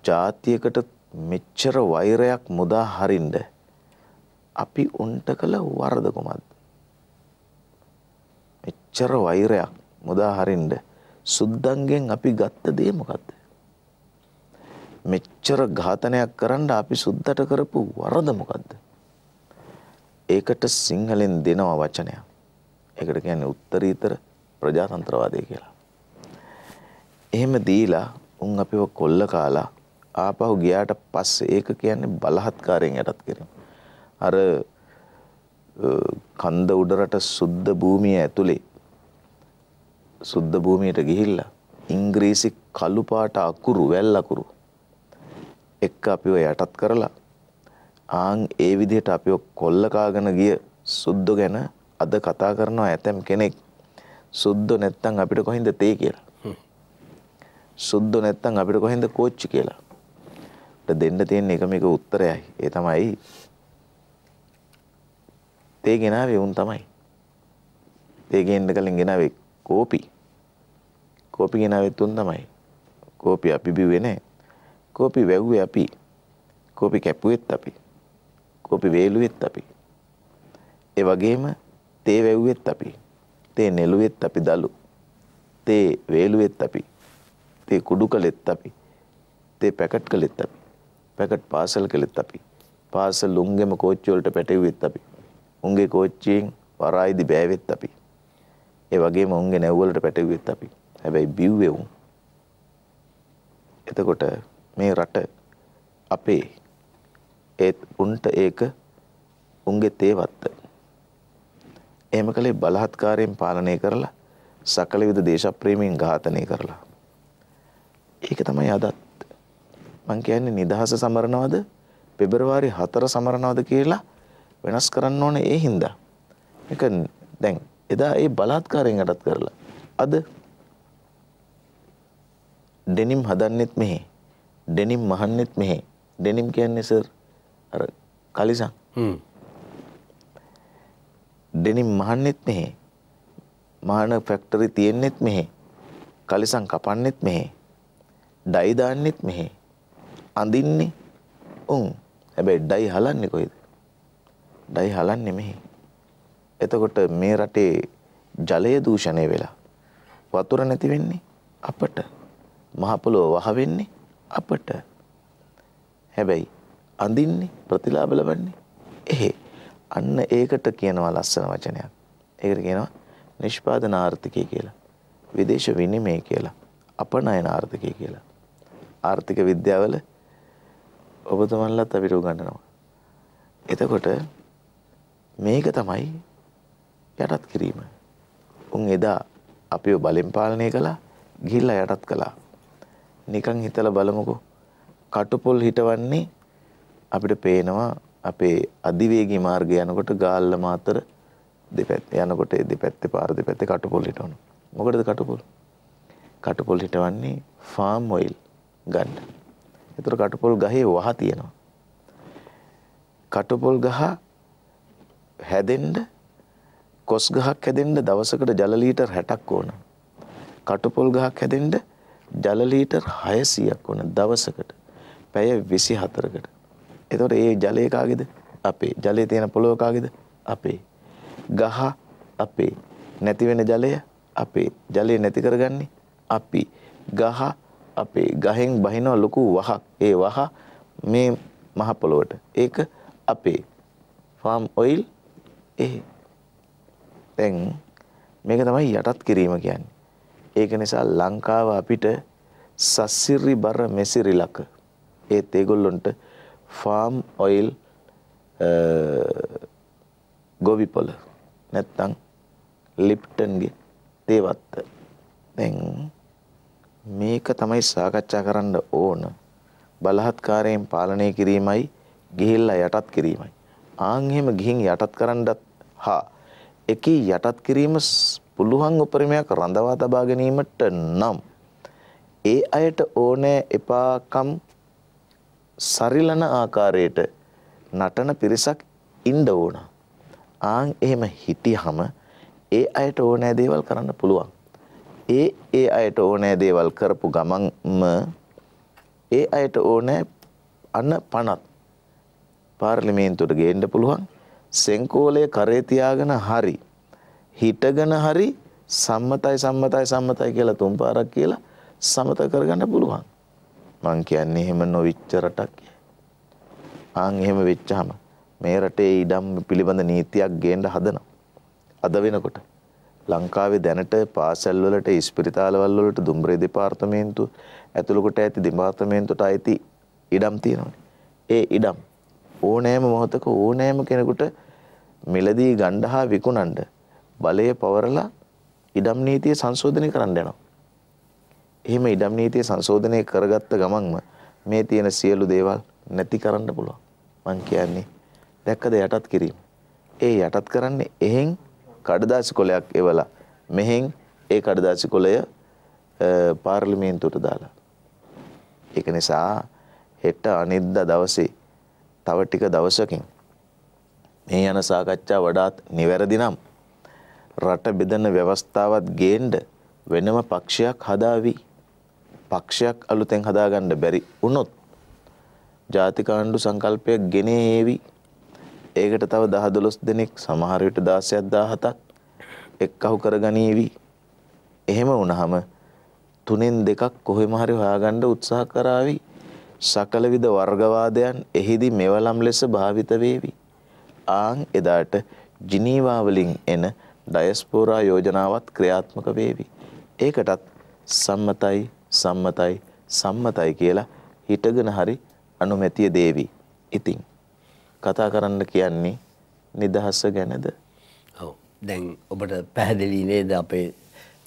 ජාතියකට මෙච්චර වෛරයක් මුදා හරින්න අපි උන්ට කළ වරද කුමක්ද? මෙච්චර වෛරයක් මුදා හරින්න සුද්දන්ගෙන් අපි ගත්ත දේ මොකද්ද? මෙච්චර ඝාතනයක් කරන්න අපි සුද්දට කරපු වරද මොකද්ද? ඒකට සිංහලෙන් දෙනවා වචනයක්. ඒකට කියන්නේ උත්තරීතර ප්‍රජාතන්ත්‍රවාදය කියලා. එහෙම දීලා උන් අපිව කොල්ල කාලා ආපහු ගියාට පස්සේ ඒක කියන්නේ බලහත්කාරයෙන් යටත් කිරීම. අර කන්ද උඩරට සුද්ධ භූමිය ඇතුලේ සුද්ධ භූමියට ගිහිල්ලා ඉංග්‍රීසි කළු පාට අකුරු වැල් අකුරු එක්ක අපිව යටත් කරලා ආන් ඒ විදිහට අපිව කොල්ලකාගෙන ගිය සුද්දෝ ගැන අද කතා කරනවා ඇතම් කෙනෙක් සුද්දෝ නැත්තම් අපිට කොහෙන්ද තේ කියලා. සුද්දෝ නැත්තම් අපිට කොහෙන්ද කෝච්චි කියලා. අපිට දෙන්න තියෙන එකම එක උත්තරයයි. ඒ තමයි තේ ගෙනාවේ උන් තමයි. තේ ගෙන්න කලින් ගෙනාවේ කෝපි. කෝපි ගෙනාවේ තුන් තමයි. කෝපි අපි බිව්වේ නැහැ. කෝපි වැව්වේ අපි. කෝපි කැපුවෙත් අපි. කොපි වේලුවෙත් අපි. ඒ වගේම තේ වැව්වෙත් අපි. තේ නෙළුවෙත් අපි දලු. තේ වේලුවෙත් අපි. තේ කුඩු කළෙත් අපි. තේ පැකට් කළෙත් අපි. පැකට් පාසල් කළෙත් අපි. පාසල් උන්ගෙම කෝච්චි වලට පැටවුවෙත් අපි. උන්ගේ කෝච්චියෙන් වරායිදි බෑවෙත් අපි. ඒ වගේම උන්ගේ නැව්වලට පැටවුවෙත් අපි. හැබැයි බිව්වේ උන්. එතකොට මේ රට අපේ ඒත් උන්ට ඒක උන්ගේ තේවත්ත. එහෙම කළේ බලහත්කාරයෙන් පාලනය කරලා සකල විධ දේශප්‍රේමයෙන් ඝාතනය කරලා. ඒක තමයි අදත්. මං කියන්නේ නිදහස සමරනවද පෙබරවාරි 4 සමරනවද කියලා වෙනස් කරන්න ඕනේ ඒ හින්දා. ඒක දැන් එදා ඒ බලහත්කාරයෙන් අටත් කරලා අද ඩෙනිම් හදන්නෙත් මෙහි ඩෙනිම් මහන්නෙත් මෙහි ඩෙනිම් කියන්නේ සර් අර කලිසම්. හ්ම්. ඩෙනිම් මහන්නෙත් මෙහෙ. මහන ෆැක්ටරි තියෙන්නෙත් මෙහෙ. කලිසම් කපන්නෙත් මෙහෙ. ඩයි දාන්නෙත් මෙහෙ. අඳින්නේ උන්. හැබැයි ඩයි හලන්නේ කොහෙද? ඩයි හලන්නේ මෙහෙ. එතකොට මේ රටේ ජලය දූෂණය වෙලා වතුර නැති වෙන්නේ අපට. මහ පොළොව වහ වෙන්නේ අපට. හැබැයි අඳින්නේ ප්‍රතිලාභ ලබන්නේ. එහේ අන්න ඒකට කියනවා ලස්සන වචනයක්. ඒකට කියනවා නිෂ්පාදන ආර්ථිකය කියලා. විදේශ විනිමය කියලා. අපනයන ආර්ථිකය කියලා. ආර්ථික විද්‍යාවල ඔබතුමන්ලත් අපිට උගන්වනවා. එතකොට මේක තමයි යටත් කිරීම. උන් එදා අපිව බලෙන් පාලනය කළා, ගිහිල්ලා යටත් කළා. නිකන් හිතලා බලමුකෝ. කටුපොල් හිටවන්නේ අපිට පේනවා අපේ අධිවේගී මාර්ගය යනකොට ගාල්ලම අතර දෙපැත්ත යනකොට දෙපැත්තේ පාර දෙපැත්තේ කටුපොල් හිටවනවා. මොකටද කටුපොල්? කටුපොල් හිටවන්නේ ෆාම් ඔයිල් ගන්න. ඒතර කටුපොල් ගහේ වහ තියෙනවා. කටුපොල් ගහ හැදෙන්න කොස් ගහක් හැදෙන්න දවසකට ජල ලීටර් 60ක් ඕන. කටුපොල් ගහක් හැදෙන්න ජල ලීටර් 600ක් ඕන දවසකට. පැය 24කට. එතකොට ඒ ජලය කාගේද? අපේ. ජලයේ තියෙන පොළොව කාගේද? අපේ. ගහ අපේ. නැති වෙන ජලය අපේ. ජලය නැති කරගන්නේ අපි. ගහ අපේ. ගහෙන් බහින ලොකු වහක්. ඒ වහ මේ මහ පොළොවට. ඒක අපේ. ෆාම් ඔයිල් ඒ. දැන් මේක තමයි යටත් කිරීම කියන්නේ. ඒක නිසා ලංකාව අපිට සස්සිරි බර මෙසිරිලක ඒත් ඒගොල්ලොන්ට ෆාම් ඔයිල් ගොවිපොල නැත්තං ලිප්ටන්ගේ තේවත්ත දැන් මේක තමයි සාකච්ඡා කරන්න ඕන බලහත්කාරයෙන් පාලනය කිරීමයි ගිහිල්ලා යටත් කිරීමයි. ආන් එහෙම ගිහින් යටත් කරන්නත් හා එකී යටත් කිරීම පුළුවන් උපරිමයක් රඳවා තබා ගැනීමට නම් ඒ අයට ඕනෑ එපාකම් සරිලන ආකාරයට නටන පිරිසක් ඉන්න ඕන. ආන් එහෙම හිටියහම ඒ අයට ඕනෑ දේවල් කරන්න පුළුවන්. ඒ ඒ අයට ඕනෑ දේවල් කරපු ගමන්ම ඒ අයට ඕනෑ අන්න පනත් පාර්ලිමේන්තුවට ගේන්න පුළුවන් සෙංකෝලය කරේ තියාගෙන හරි හිටගෙන හරි සම්මතයි සම්මතයි සම්මතයි කියලා තුන් පාරක් කියලා සමත කරගන්න පුළුවන්. මං කියන්නේ එහෙම නොවිච්ච රටක් ආන් එහෙම වෙච්චාම මේ රටේ ඉඩම් පිළිබඳ නීතියක් ගේන්න හදනවා. අද වෙනකොට ලංකාවේ දැනට පාසල් වලට ඉස්පිරිතාලවල් වලට දුම්රිය දෙපාර්තමේන්තුව ඇතුළු කොට ඇති දෙපාර්තමේන්තුවට අයිති ඉඩම් තියෙනවානේ. ඒ ඉඩම් ඕනෑම මොහොතක ඕනෑම කෙනෙකුට මෙලදී ගණ්ඩහා විකුණන්ඩ බලය පවරලා ඉඩම් නීතිය සංශෝධනය කරන්න යනවා. එහෙම ඉඩම් නීතිය සංශෝධනය කරගත්ත ගමන්ම මේ තියෙන සියලු දේවල් නැති කරන්න පුළුවන්. මං කියන්නේ දැක්කද යටත් කිරීම. ඒ යටත් කරන්නේ එහෙන් කඩදාසි කොලයක් එවලා මෙහෙන් ඒ කඩදාසි කොලය පාර්ලිමේන්තුවට දාලා. ඒක නිසා හෙට අනිද්දා දවසේ තව ටික දවසකින් මේ යන සාකච්ඡා වඩාත් නිවැරදි නම් රට බෙදන ව්‍යවස්ථාවත් ගේන්න වෙනම පක්ෂයක් හදාවි. පක්ෂයක් අලුතෙන් හදාගන්න බැරි වුණොත් ජාතිකාණ්ඩු සංකල්පයක් ගෙන ඒවි. ඒකට තව දහ දොළොස් දෙනෙක් සමහර විට 16ක් 17ක් එක්කහු කරගනීවි. එහෙම වුණාම තුනෙන් දෙකක් කොහෙම හරි හොයාගන්න උත්සාහ කරાવી. සකලවිද වර්ගවාදයන් එහිදී මෙවලම් ලෙස භාවිත වේවි. ආන් එදාට ජිනීවා වලින් එන ඩයස්පෝරා යෝජනාවත් ක්‍රියාත්මක වේවි. ඒකටත් සම්මතයි සම්මතයි සම්මතයි කියලා හිටගෙන හරි අනුමැතිය දේවි. ඉතින් කතා කරන්න කියන්නේ නිදහස ගැනද. ඔව් දැන් ඔබට පැහැදිලි නේද අපේ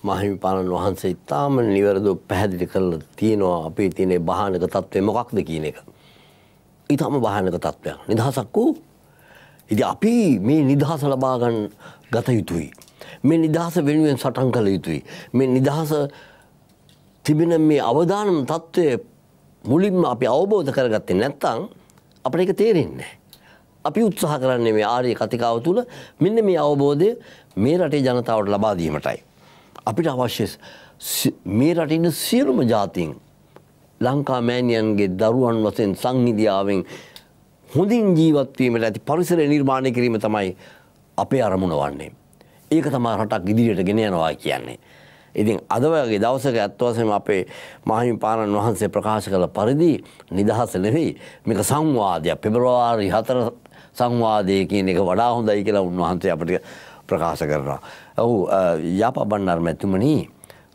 මහිමිපාණන් වහන්සේ ඉතාම නිවැරදිව පැහැදිලි කරලා තියෙනවා අපේ තියෙන බාහනක தත්ත්වය මොකක්ද කියන එක. ඊටම බාහනක தත්ත්වයක්. නිදහසක් වූ ඉති අපි මේ නිදහස ලබාගන්න ගත යුතුයි. මේ නිදහස වෙනුවෙන් සටන් කළ යුතුයි. මේ නිදහස තිබෙන මේ අවධානම් තත්ත්වය මුලින්ම අපි අවබෝධ කරගත්තේ නැත්තං අපට එක තේරෙන්නේ. අපි උත්සාහ කරන්නේ මේ ආරය කතිකාව තුළ මෙන්න මේ අවබෝධය මේ රටේ ජනතාවට ලබාදීමටයි. අපිට අවශ්‍ය මේ රටන්න සියලුම ජාතින් ලංකා මෑනියන්ගේ දරුවන් වසෙන් සංහිදියාවෙන් හොඳින් ජීවත්වීමට ඇති පරිසර නිර්මාණය කිරීම තමයි අපේ අරමුණ වන්නේ. ඒක තමා රටක් ඉදිරියට ගෙන යනවා කියන්නේ. ඉතින් අද වගේ දවසක ඇත්ත වශයෙන්ම අපේ මහහිමිපාණන් වහන්සේ ප්‍රකාශ කළ පරිදි නිදහස නෙවෙයි මේක සංවාදයක් පෙබරවාරි 4 සංවාදයේ කියන එක වඩා හොඳයි කියලා උන්වහන්සේ අපිට ප්‍රකාශ කරනවා. ඔහු යාපබන්නර් මැතිතුමනි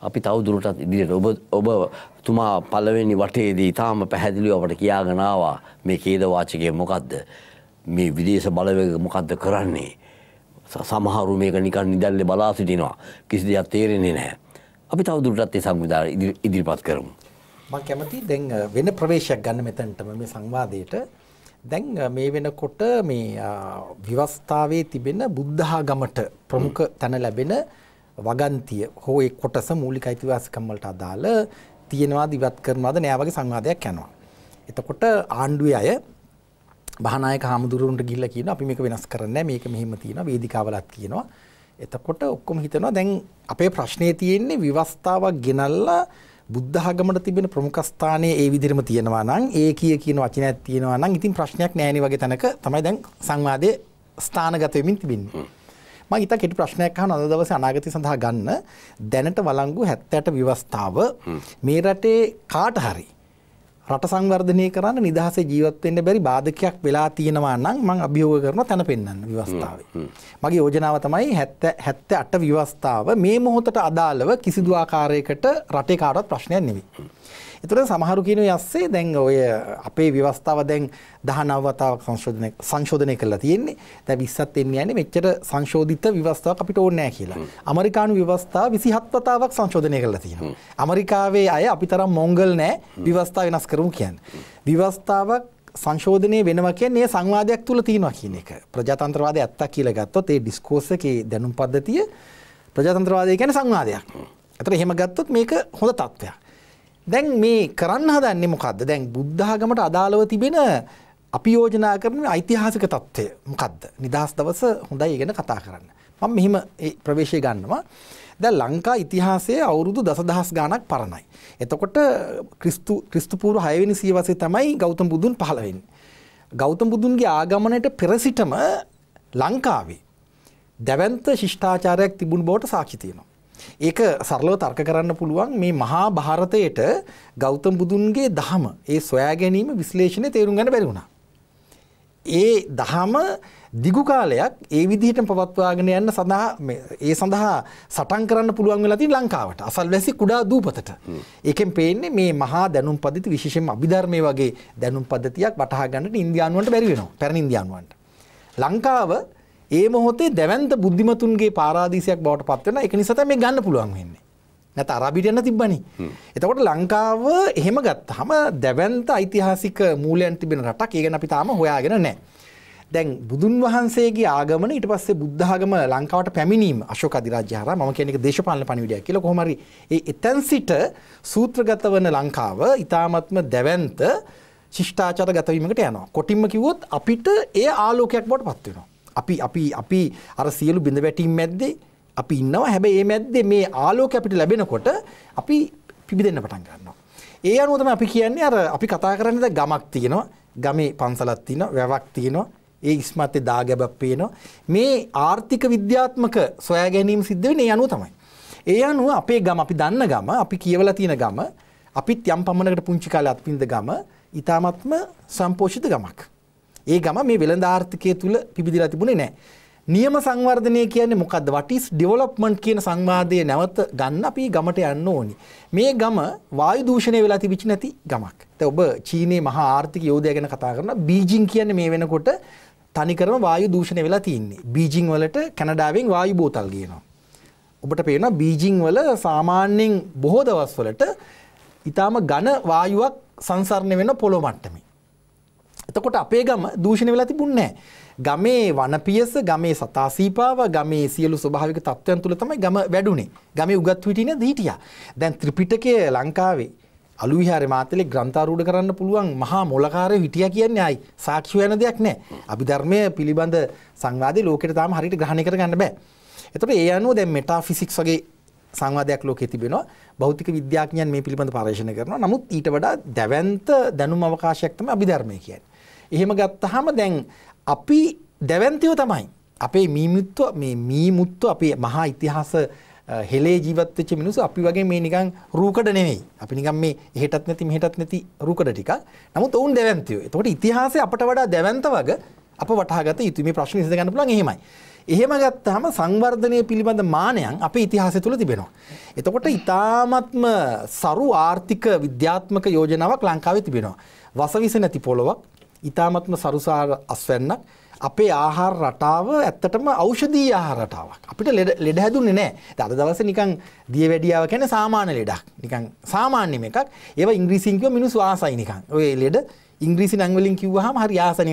අපි තවදුරටත් ඉදිරියට ඔබ ඔබ තුමා පළවෙනි වටේදී තාම පැහැදිලිව අපට කියාගෙන ආවා මේ ඛේදවාචකය මොකද්ද? මේ විදේශ බලවේග මොකද්ද කරන්නේ? සමහරු මේක නිකන් නිදැල්ලේ බලා සිටිනවා. කිසි දෙයක් තේරෙන්නේ නැහැ. අපි තවදුරටත් ඒ සංවිධාන ඉදිරිපත් කරමු. මම කැමති දැන් වෙන ප්‍රවේශයක් ගන්න මෙතනටම මේ සංවාදයට. දැන් මේ වෙනකොට මේ විවස්ථාවේ තිබෙන බුද්ධඝමට ප්‍රමුඛ තැන ලැබෙන වගන්තිය හෝ ඒ කොටස මූලික අයිතිවාසිකම් වලට අදාළ තියෙනවා දිවත් කරනවාද නෑ වගේ සංවාදයක් යනවා. එතකොට ආණ්ඩුවේ අය බහනායක හාමුදුරුවන්ට ගිහිල්ලා කියනවා අපි මේක වෙනස් කරන්නේ මේක මෙහෙම තියෙනවා වේදිකාවලත් කියනවා. එතකොට ඔක්කොම හිතනවා දැන් අපේ ප්‍රශ්නේ තියෙන්නේ විවස්ථාවක් ගෙනල්ලා බුද්ධඝමට තිබෙන ප්‍රමුඛස්ථානයේ ඒ විදිහම තියෙනවා නම් ඒකීය කියන වචනයක් තියෙනවා නම් ඉතින් ප්‍රශ්නයක් නැහැ වගේ තැනක තමයි දැන් සංවාදයේ ස්ථානගත වෙමින් තිබෙන්නේ. මම හිතා කෙටි ප්‍රශ්නයක් අහන අද දවසේ අනාගතය සඳහා ගන්න දැනට වළංගු 78 විවස්ථාව මේ රටේ කාට හරි රට සංවර්ධනය කරන්න නිදහසේ ජීවත් වෙන්න බැරි බාධකයක් වෙලා තියෙනවා නම් මම අභියෝග කරන තැන පෙන්වන්න විවස්ථාවේ. මගේ යෝජනාව තමයි 70 78 විවස්ථාව මේ මොහොතට අදාළව කිසිදු ආකාරයකට රටේ කාටවත් ප්‍රශ්නයක් නෙවෙයි. එතකොට සමහරු කියනවා යස්සේ දැන් ඔය අපේ ව්‍යවස්ථාව දැන් 19 වතාවක් සංශෝධනය සංශෝධනය කරලා තියෙන්නේ. දැන් 20ත් එන්න යන්නේ මෙච්චර සංශෝධිත ව්‍යවස්ථාවක් අපිට ඕනේ නැහැ කියලා. ඇමරිකානු ව්‍යවස්ථාව 27 වතාවක් සංශෝධනය කරලා තියෙනවා. ඇමරිකාවේ අය අපි තරම් මොංගල් නැහැ ව්‍යවස්ථා වෙනස් කරමු කියන්නේ. ව්‍යවස්ථාවක් සංශෝධනය වෙනවා කියන්නේ සංවාදයක් තුල තියෙනවා කියන එක. ප්‍රජාතන්ත්‍රවාදය ඇත්තක් කියලා ගත්තොත් ඒ ඩිස්කෝස් එකේ දැනුම් පද්ධතිය ප්‍රජාතන්ත්‍රවාදය කියන්නේ සංවාදයක්. අතට එහෙම ගත්තොත් මේක හොඳ තත්ත්වයක්. දැන් මේ කරන්න හදන්නේ මොකද්ද? දැන් බුද්ධඝමට අදාළව තිබෙන අපි යෝජනා කරන ඓතිහාසික தත්ත්වය මොකද්ද? නිදහස් දවස හොඳයි ඒගෙන කතා කරන්න. මම මෙහිම ඒ ප්‍රවේශය ගන්නවා. දැන් ලංකා ඉතිහාසයේ අවුරුදු දසදහස් ගාණක් පරණයි. එතකොට ක්‍රිස්තු ක්‍රිස්තු පූර්ව 6 වෙනි සියවසේ තමයි ගෞතම බුදුන් පහළ වෙන්නේ. ගෞතම බුදුන්ගේ ආගමනයට පෙර සිටම ලංකාවේ දැවැන්ත ශිෂ්ටාචාරයක් තිබුණු බවට සාක්ෂි තියෙනවා. ඒක සරලව තර්ක කරන්න පුළුවන් මේ මහා භාරතයට ගෞතම බුදුන්ගේ දහම ඒ සොයා ගැනීම විශ්ලේෂණය තේරුම් ගන්න බැරි වුණා. ඒ දහම දිගු කාලයක් ඒ විදිහටම පවත්වාගෙන යන්න සඳහා ඒ සඳහා සටන් කරන්න පුළුවන් වෙලා තියෙන ලංකාවට අසල්වැසි කුඩා දූපතට. ඒකෙන් පේන්නේ මේ මහා දැනුම් පද්ධති විශේෂයෙන්ම අභිධර්මයේ වගේ දැනුම් පද්ධතියක් වටහා ගන්නට ඉන්දියානුවන්ට බැරි වෙනවා. පැරණි ඉන්දියානුවන්ට. ලංකාව ඒ මොහොතේ දැවන්ත බුද්ධිමතුන්ගේ පාරාදීසයක් බවට පත්වන එක නිසත මේ ගන්න පුළුවන් වෙන්නේ නැත අරබිටයන්න තිබ්බනි එතකොට ලංකාව එහෙම ගත් හම දැවන්ත ඓතිහාසික මූලයන් තිබෙන රටක් ඒ ගැන අපි තාම හොයාගෙන නෑ දැන් බුදුන් වහන්සේගේ ආගමන ඊට පස්සේ බුද්ධාගම ලංකාවට පැමිණීම අශෝක අධිරාජ්‍ය හරහා මම කියන්නේ දේශපාලන පණිවිඩයක් කියලා කොහොම හරි ඒ එතෙන් සිට සූත්‍රගත වන ලංකාව ඊ타මත්ම දැවැන්ත ශිෂ්ටාචාරගත වීමකට යනවා. කොටින්ම කිව්වොත් අපිට ඒ ආලෝකයක් බවට පත් වෙනවා. අපි අපි අපි අර සියලු බිඳ වැටීම් මැද්දේ අපි ඉන්නවා හැබැයි මේ මැද්දේ මේ ආලෝකය අපිට ලැබෙනකොට අපි පිබිදෙන්න පටන් ගන්නවා. ඒ අනුව තමයි අපි කියන්නේ අර අපි කතා කරන්නේ දැන් ගමක් තියෙනවා, ගමේ පන්සලක් තියෙනවා, වැවක් තියෙනවා, ඒ ඉස්මත්තේ දාගැබක් පේනවා. මේ ආර්ථික විද්‍යාත්මක සොයා ගැනීම සිද්ධ වෙන්නේ ඒ අනුව තමයි. ඒ අනුව අපේ ගම අපි දන්න ගම, අපි කියවලා තියෙන ගම, අපිත් යම් පමණකට පුංචි කාලේ අත්පින්ද ගම, ඊ타මත්ම සම්පෝෂිත ගමක්. ඒ ගම මේ වෙළඳාර්ථකය තුළ පිබිදිලා තිබුණේ නෑ. නියම සංවර්ධනය කියන්නේ මොකක්ද වටිස් ඩිවලොප්මන්ට් කියන සංවාදය නැවත ගන්න අපි ගමට යන්න ඕනි. මේ ගම වායු දූෂණය වෙලා තිබිච්ච නැති ගමක්. දැන් ඔබ චීනයේ මහා ආර්ථික යෝධය ගැන කතා කරනවා. බීජිං කියන්නේ මේ වෙනකොට තනිකරම වායු දූෂණය වෙලා තියෙන්නේ. බීජිං වලට කැනඩාවෙන් වායු බෝතල් ගියනවා. ඔබට පේනවා බීජිං වල සාමාන්‍යයෙන් බොහෝ දවස් වලට ඊටාම ඝන වායුවක් සංසරණය වෙන පොළොව මට්ටමේ. එතකොට අපේ ගම දූෂණ වෙලා තිබුන්නේ ගමේ වනපියස ගමේ සතාසීපාව ගමේ සියලු ස්වභාවික තත්ත්වයන් තුළ තමයි ගම වැඩුණේ. ගමේ උගත් හිටිනේ දීටියා. දැන් ත්‍රිපිටකය ලංකාවේ අලු විහාරේ මාතලේ ග්‍රන්ථාරූඪ කරන්න පුළුවන් මහා මොලකාරය හිටියා කියන්නේ ආයි සාක්ෂි වෙන දෙයක් නෑ. අභිධර්මයේ පිළිබඳ සංවාදේ ලෝකෙට තාම හරියට ග්‍රහණය කරගන්න බෑ. එතකොට ඒ අනුව දැන් මෙටාෆිසික්ස් වගේ සංවාදයක් ලෝකයේ තිබෙනවා. භෞතික විද්‍යාඥයන් මේ පිළිබඳ පරීක්ෂණ කරනවා. නමුත් ඊට වඩා දැවැන්ත දැනුම අවකාශයක් තමයි අභිධර්මය කියන්නේ. එහෙම ගත්තහම දැන් අපි දැවන්තයෝ තමයි. අපේ මීමුත්ව මේ මීමුත්තු අපේ මහා ඉතිහාස හෙලේ ජීවත්වෙච්ච මිනිස්සු අපි වගේ මේ නිකන් රූකඩ නෙවෙයි. අපි නිකන් මේ එහෙටත් නැති මෙහෙටත් නැති රූකඩ ටිකක්. නමුත් ඔවුන් දැවන්තයෝ. එතකොට ඉතිහාසය අපට වඩා දැවන්ත වග අප වටහාගත යුතු මේ ප්‍රශ්නේ විසඳ ගන්න පුළුවන් එහෙමයි. එහෙම ගත්තාම සංවර්ධනය පිළිබඳ මානයන් අපේ ඉතිහාසය තුළ තිබෙනවා. එතකොට ඉතාමත්ම සරු ආර්ථික විද්‍යාත්මක යෝජනාවක් ලංකාවේ තිබෙනවා. වසවිස නැති පොළොවක් ඊ타මත්ම සරුසාර අස්වැන්නක් අපේ ආහාර රටාව ඇත්තටම ඖෂධීය ආහාර රටාවක්. අපිට ලෙඩ හැදුන්නේ නැහැ. අද දවසේ නිකන් දියවැඩියාව කියන්නේ සාමාන්‍ය ලෙඩක්. නිකන් සාමාන්‍යම එකක්. ඒවා ඉංග්‍රීසියෙන් කිව්ව මිනිස්සු ආසයි නිකන්. ඔය ලෙඩ ඉංග්‍රීසි නංවලින් කිව්වහම හරි ආසනය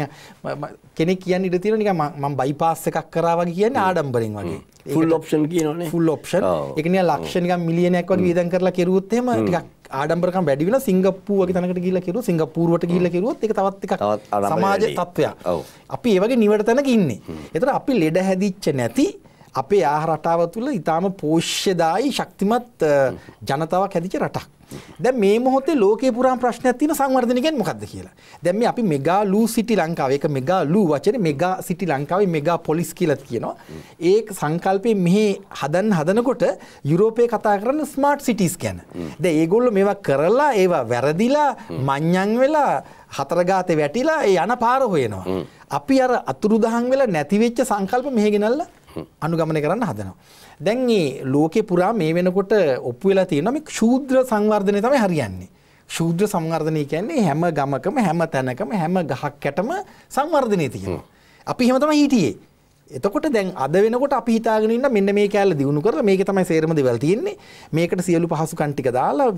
කෙනෙක් කියන්න ඉඩ තියෙන නික මම බයිපාස් එකක් කරා වගේ කියන්නේ ආඩම්බරෙන් වගේ ෆුල් ඔප්ෂන් කියනවනේ ෆුල් ඔප්ෂන් ඒක නිකන් ලක්ෂ නිකන් මිලියනයක් වගේ වියදම් කරලා කෙරුවොත් එහෙම ටිකක් ආඩම්බරකම් වැඩි වෙලා සිංගප්පූ වගේ තැනකට ගිහිල්ලා කෙරුවොත් සිංගප්පූරුවට ගිහිල්ලා කෙරුවොත් ඒක තවත් ටිකක් සමාජ තත්ත්වයක්. අපි ඒ වගේ නිවට තැනක ඉන්නේ. ඒතර අපි ලෙඩ හැදිච්ච නැති අපේ ආහාර රටාව තුළ ඊටාම පෝෂ්‍යදායි ශක්තිමත් ජනතාවක් හැදිච්ච රටක්. දැ මේ මොහොතේ ලෝක පුරා ප්‍රශ්නයක් තින සංවර්ධනගෙන් මොකක්ද කියලා දැම අපි මෙගා ලූ සිටි ලංකාව එක මෙගා ලූ වචන මෙගා සිටි ලංකාවේ මෙගා පොලිස් කියලත් කියනවා ඒ සංකල්පය මෙහි හදන් හදනකොට යුරෝපය කතා කරන්න ස්මාර්ට් සිටිස් ගැන ද ඒගොල්ල මේවා කරලා ඒවා වැරදිලා මං්ඥන් වෙලා හතරගාතය වැටිලා ඒ යන පාර හොයනවා අපි අර අතුරුදහන් වෙලා නැතිවෙච්ච සංකල්ප මෙහගෙනල්ල අනුගමන කරන්න හදනවා දැන් මේ ලෝකේ පුරා මේ වෙනකොට ඔප්පු වෙලා තියෙනවා මේ ශූද්‍ර සංවර්ධනය තමයි හරියන්නේ. ශූද්‍ර සංවර්ධනය කියන්නේ හැම ගමකම හැම තැනකම හැම ගහක් යටම සංවර්ධනය තියෙනවා. අපි එහෙම තමයි හිටියේ. එතකොට දැන් අද වෙනකොට අපි හිතාගෙන ඉන්න මෙන්න මේ කැලේ දිනු කරලා මේක තමයි සේරම දේවල් තියෙන්නේ. මේකට සියලු පහසුකම් ටික දාලා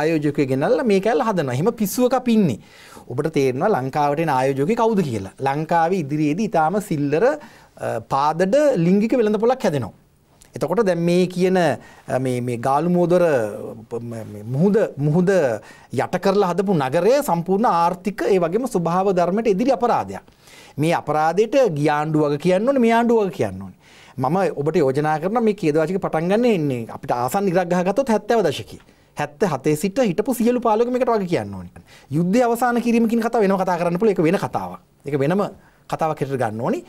ආයෝජකයෙ ගෙනල්ලා මේ කැලේ හදනවා. එහෙම පිස්සුවක අපි ඉන්නේ. ඔබට තේරෙනවා ලංකාවට එන ආයෝජකයෙ කවුද කියලා. ලංකාවේ ඉදිරියේදී ඊටාම සිල්ලර පාදඩ ලිංගික වෙළඳපොලක් හැදෙනවා. එතකොට දැන් මේ කියන මේ ගාලු මෝදර මුහුද මුහුද යට කරලා හදපු නගරය සම්පූර්ණ ආර්ථික ඒ වගේම ස්වභාව ධර්මයට ඉදිරි අපරාධයක්. මේ අපරාධයට ගියාණ්ඩු වගේ කියන්න ඕනේ මේ ආණ්ඩු වගේ කියන්න ඕනේ. මම ඔබට යෝජනා කරන මේ කේදවාචික පටන් ගන්න එන්නේ අපිට ආසන් ඉරක්ගහ ගත්තොත් 70 දශකයේ. හැත්ත හතේ සිට හිටපු සියලු පාලකමකට වගේ කියන්න ඕනි. යුද්ධ අවසාන කිරීමකින් කතා වෙන කතා කරන්න පුළුවන් ඒක වෙන කතාවක්. ඒක වෙනම කතාවක් හිතට ගන්න ඕනි.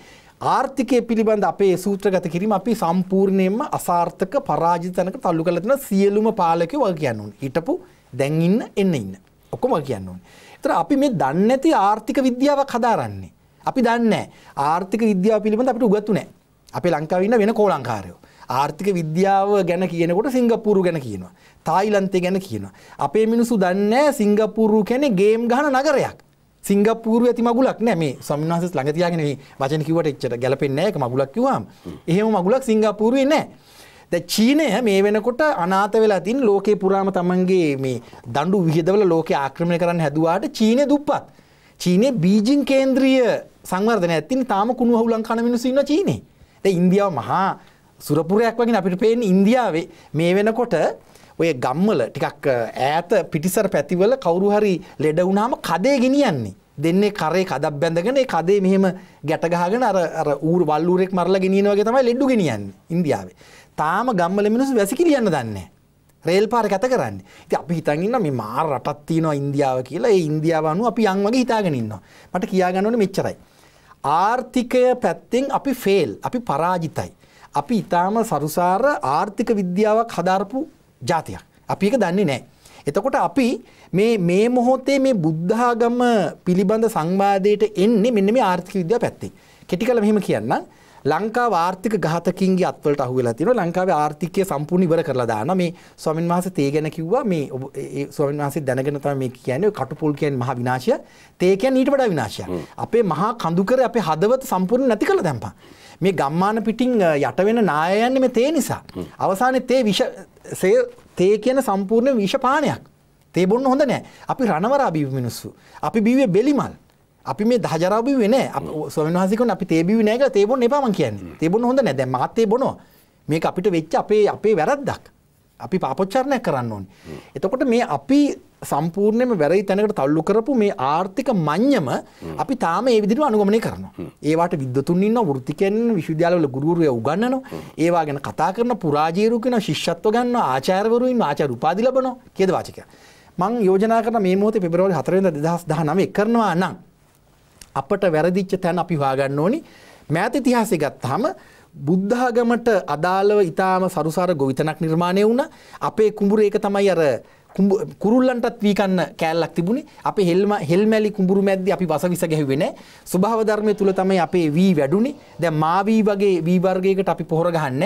ආර්ථිකය පිළිබඳ අපේ සූත්‍රගත කිරීම අපි සම්පූර්ණයෙන්ම අසාර්ථක පරාජිත තැනක තල්ලු කරලා තියෙන සියලුම පාලකයෝ වගේ කියන්න ඕනේ. හිටපු දැන් ඉන්න එන්න ඉන්න. ඔක්කොම වගේ කියන්න ඕනේ. ඒතර අපි මේ දන්නේ නැති ආර්ථික විද්‍යාවක් හදාරන්නේ. අපි දන්නේ ආර්ථික විද්‍යාව පිළිබඳ අපිට උගත්තු නැහැ. අපේ ලංකාවේ ඉන්න වෙන කෝලංකාරයෝ. ආර්ථික විද්‍යාව ගැන කියනකොට සිංගප්පූරු ගැන කියනවා. තායිලන්තය ගැන කියනවා. අපේ මිනිස්සු දන්නේ සිංගප්පූරු කියන්නේ ගේම් ගහන නගරයක්. සිංගප්පූරුව ඇති මගුලක් නෑ මේ සම්මාස ළඟතියාගෙන වචන කිවට එච්චට ගැලපෙන්නේ එක මගුලක් කිවවාම් එහෙම මගුලක් සිංගප්පූරුවේ නෑ චීනය මේ වෙනකොට අනාත වෙලා තින් ලෝකේ පුරාම තමන්ගේ මේ දණ්ඩු විහිදවල ලෝක ආක්‍රමණය කරන්න හැදවාට චීනය දුප්පත්. චීනය බීජිං කේන්ද්‍රීය සංවර්ධන ඇතින් තාම කුණු හුලන් කන මිනිසින්න චීනේ. ඉන්දියාව මහා සුරපුරයක් වගේ අපිට පේෙන් ඉන්දියාවේ මේ වෙනකොට ඔය ගම්වල ටිකක් ඈත පිටිසර පැතිවල කවුරු හරි ලෙඩ වුණාම කදේ ගෙනියන්නේ. දෙන්නේ කරේ කදක් බැඳගෙන ඒ කදේ මෙහෙම ගැට ගහගෙන අර අර ඌරු වල්ලූරෙක් මරලා ගෙනියනවා වගේ තමයි ලෙඩු ගෙනියන්නේ ඉන්දියාවේ. තාම ගම්වල මිනිස්සු වැසිකිලියන්න දන්නේ නැහැ. රේල් පාර කැත කරන්න ති අපි හිතන්න මේ මාර රටත් තියනවා ඉන්දියාව කියලා ඒ ඉන්දියාව අනු අපි අං වගේ හිතාගෙනන්නවා මට කියාගන්නවන මෙච්චරයි. ආර්ථිකය පැත්තෙන් අපි ෆේල් අපි පරාජිතයි. අපි ඉතාම සරුසාර ආර්ථික විද්‍යාවක් හදර්පු ජාතියක්. අපි එක දන්නේ නෑ. එතකොට අපි මේ මේ මොහොතේ මේ බුද්ධාගම පිළිබඳ සංවාදයට එන්නේ මෙන්න මේ ආර්ථික විද්‍යාව පැත්තේ. කෙටි කළ මෙහෙම කියන්න ලංකාව ආර්ථික ඝාතකින්ගේ අත්වලට අහු වෙලා තියෙනවා. ලංකාවේ ආර්ථිකය සම්පූර්ණ ඉවර කරලා දානවා. මේ ස්වාමීන් වහන්සේ තේ ගැන කිව්වා මේ ඒ ස්වාමීන් වහන්සේ දැනගෙන තමයි මේ කියන්නේ කටුපුල් කියන්නේ මහා විනාශය. තේ කියන්නේ ඊට වඩා විනාශයක්. අපේ මහා කඳුකර අපේ හදවත සම්පූර්ණ නැති කළ දැම්පා. මේ ගම්මාන පිටිං යට වෙන නායයන්න මේ තේ නිසා. අවසානය තේ විෂ තේ කියන සම්පූර්ණ විෂපානයක්. තේ බොන්න හොඳ නෑ අපි රණවරාබී මිනිස්සු. අපි බිවේ බෙලිමල්. අපි මේ දහජරාබි වෙන සවවාසිකන අපි තේබි නෑක තේබොන් එපාම කියන්න තේබොන් හොඳ නැද මත්තේ බොනවා මේ අපිට වෙච්ච අපේ අපේ වැරද්දක්. අපි පාපොච්චරණය කරන්න ඕනි. එතකොට මේ අපි සම්පූර්ණයම වැරයි තැනකට තල්ලු කරපු මේ ආර්ථික මං්්‍යම අපි තාම ඒ විදිර අනුගමනය කරනවා. ඒවාට විද්තුන්න්න ෘතිකෙන් විශවිද්‍යාලවල ගුරුවරය උගන්නන ඒවා ගැන කතා කරන පුරාජීරුකෙන ශිෂ්ත්ව ගන්න ආචාරවරුන් ආචා රුපාදි ලබන කෙද වාචක. මං යෝජනා කරන මේ මෝත පෙබරවල හතරද දෙදහස් දහනම කරනවා නම්. අපට වැරදිච්ච තැන් අපි හවාගන්න ඕනි මෑත තිහාසේ ගත් හම බුද්ධාගමට අදාළව ඉතාම සරුසාර ගොවිතනක් නිර්මාණය වුණ අපේ කුඹුර ඒක තමයි අර කුරුල්ලන්ටත් වීකන්න කෑල්ලක් තිබුණේ අපි හෙල්ම හෙල්මැලි කුඹුරු මැද්ද අපි වස විස ගැහුවෙන ස්වභාවධර්මය තුළ තමයි අපේ වී වැඩුණේ දැ මාවී වගේ වීවර්ගයකට අපි පොහොර ගහන්න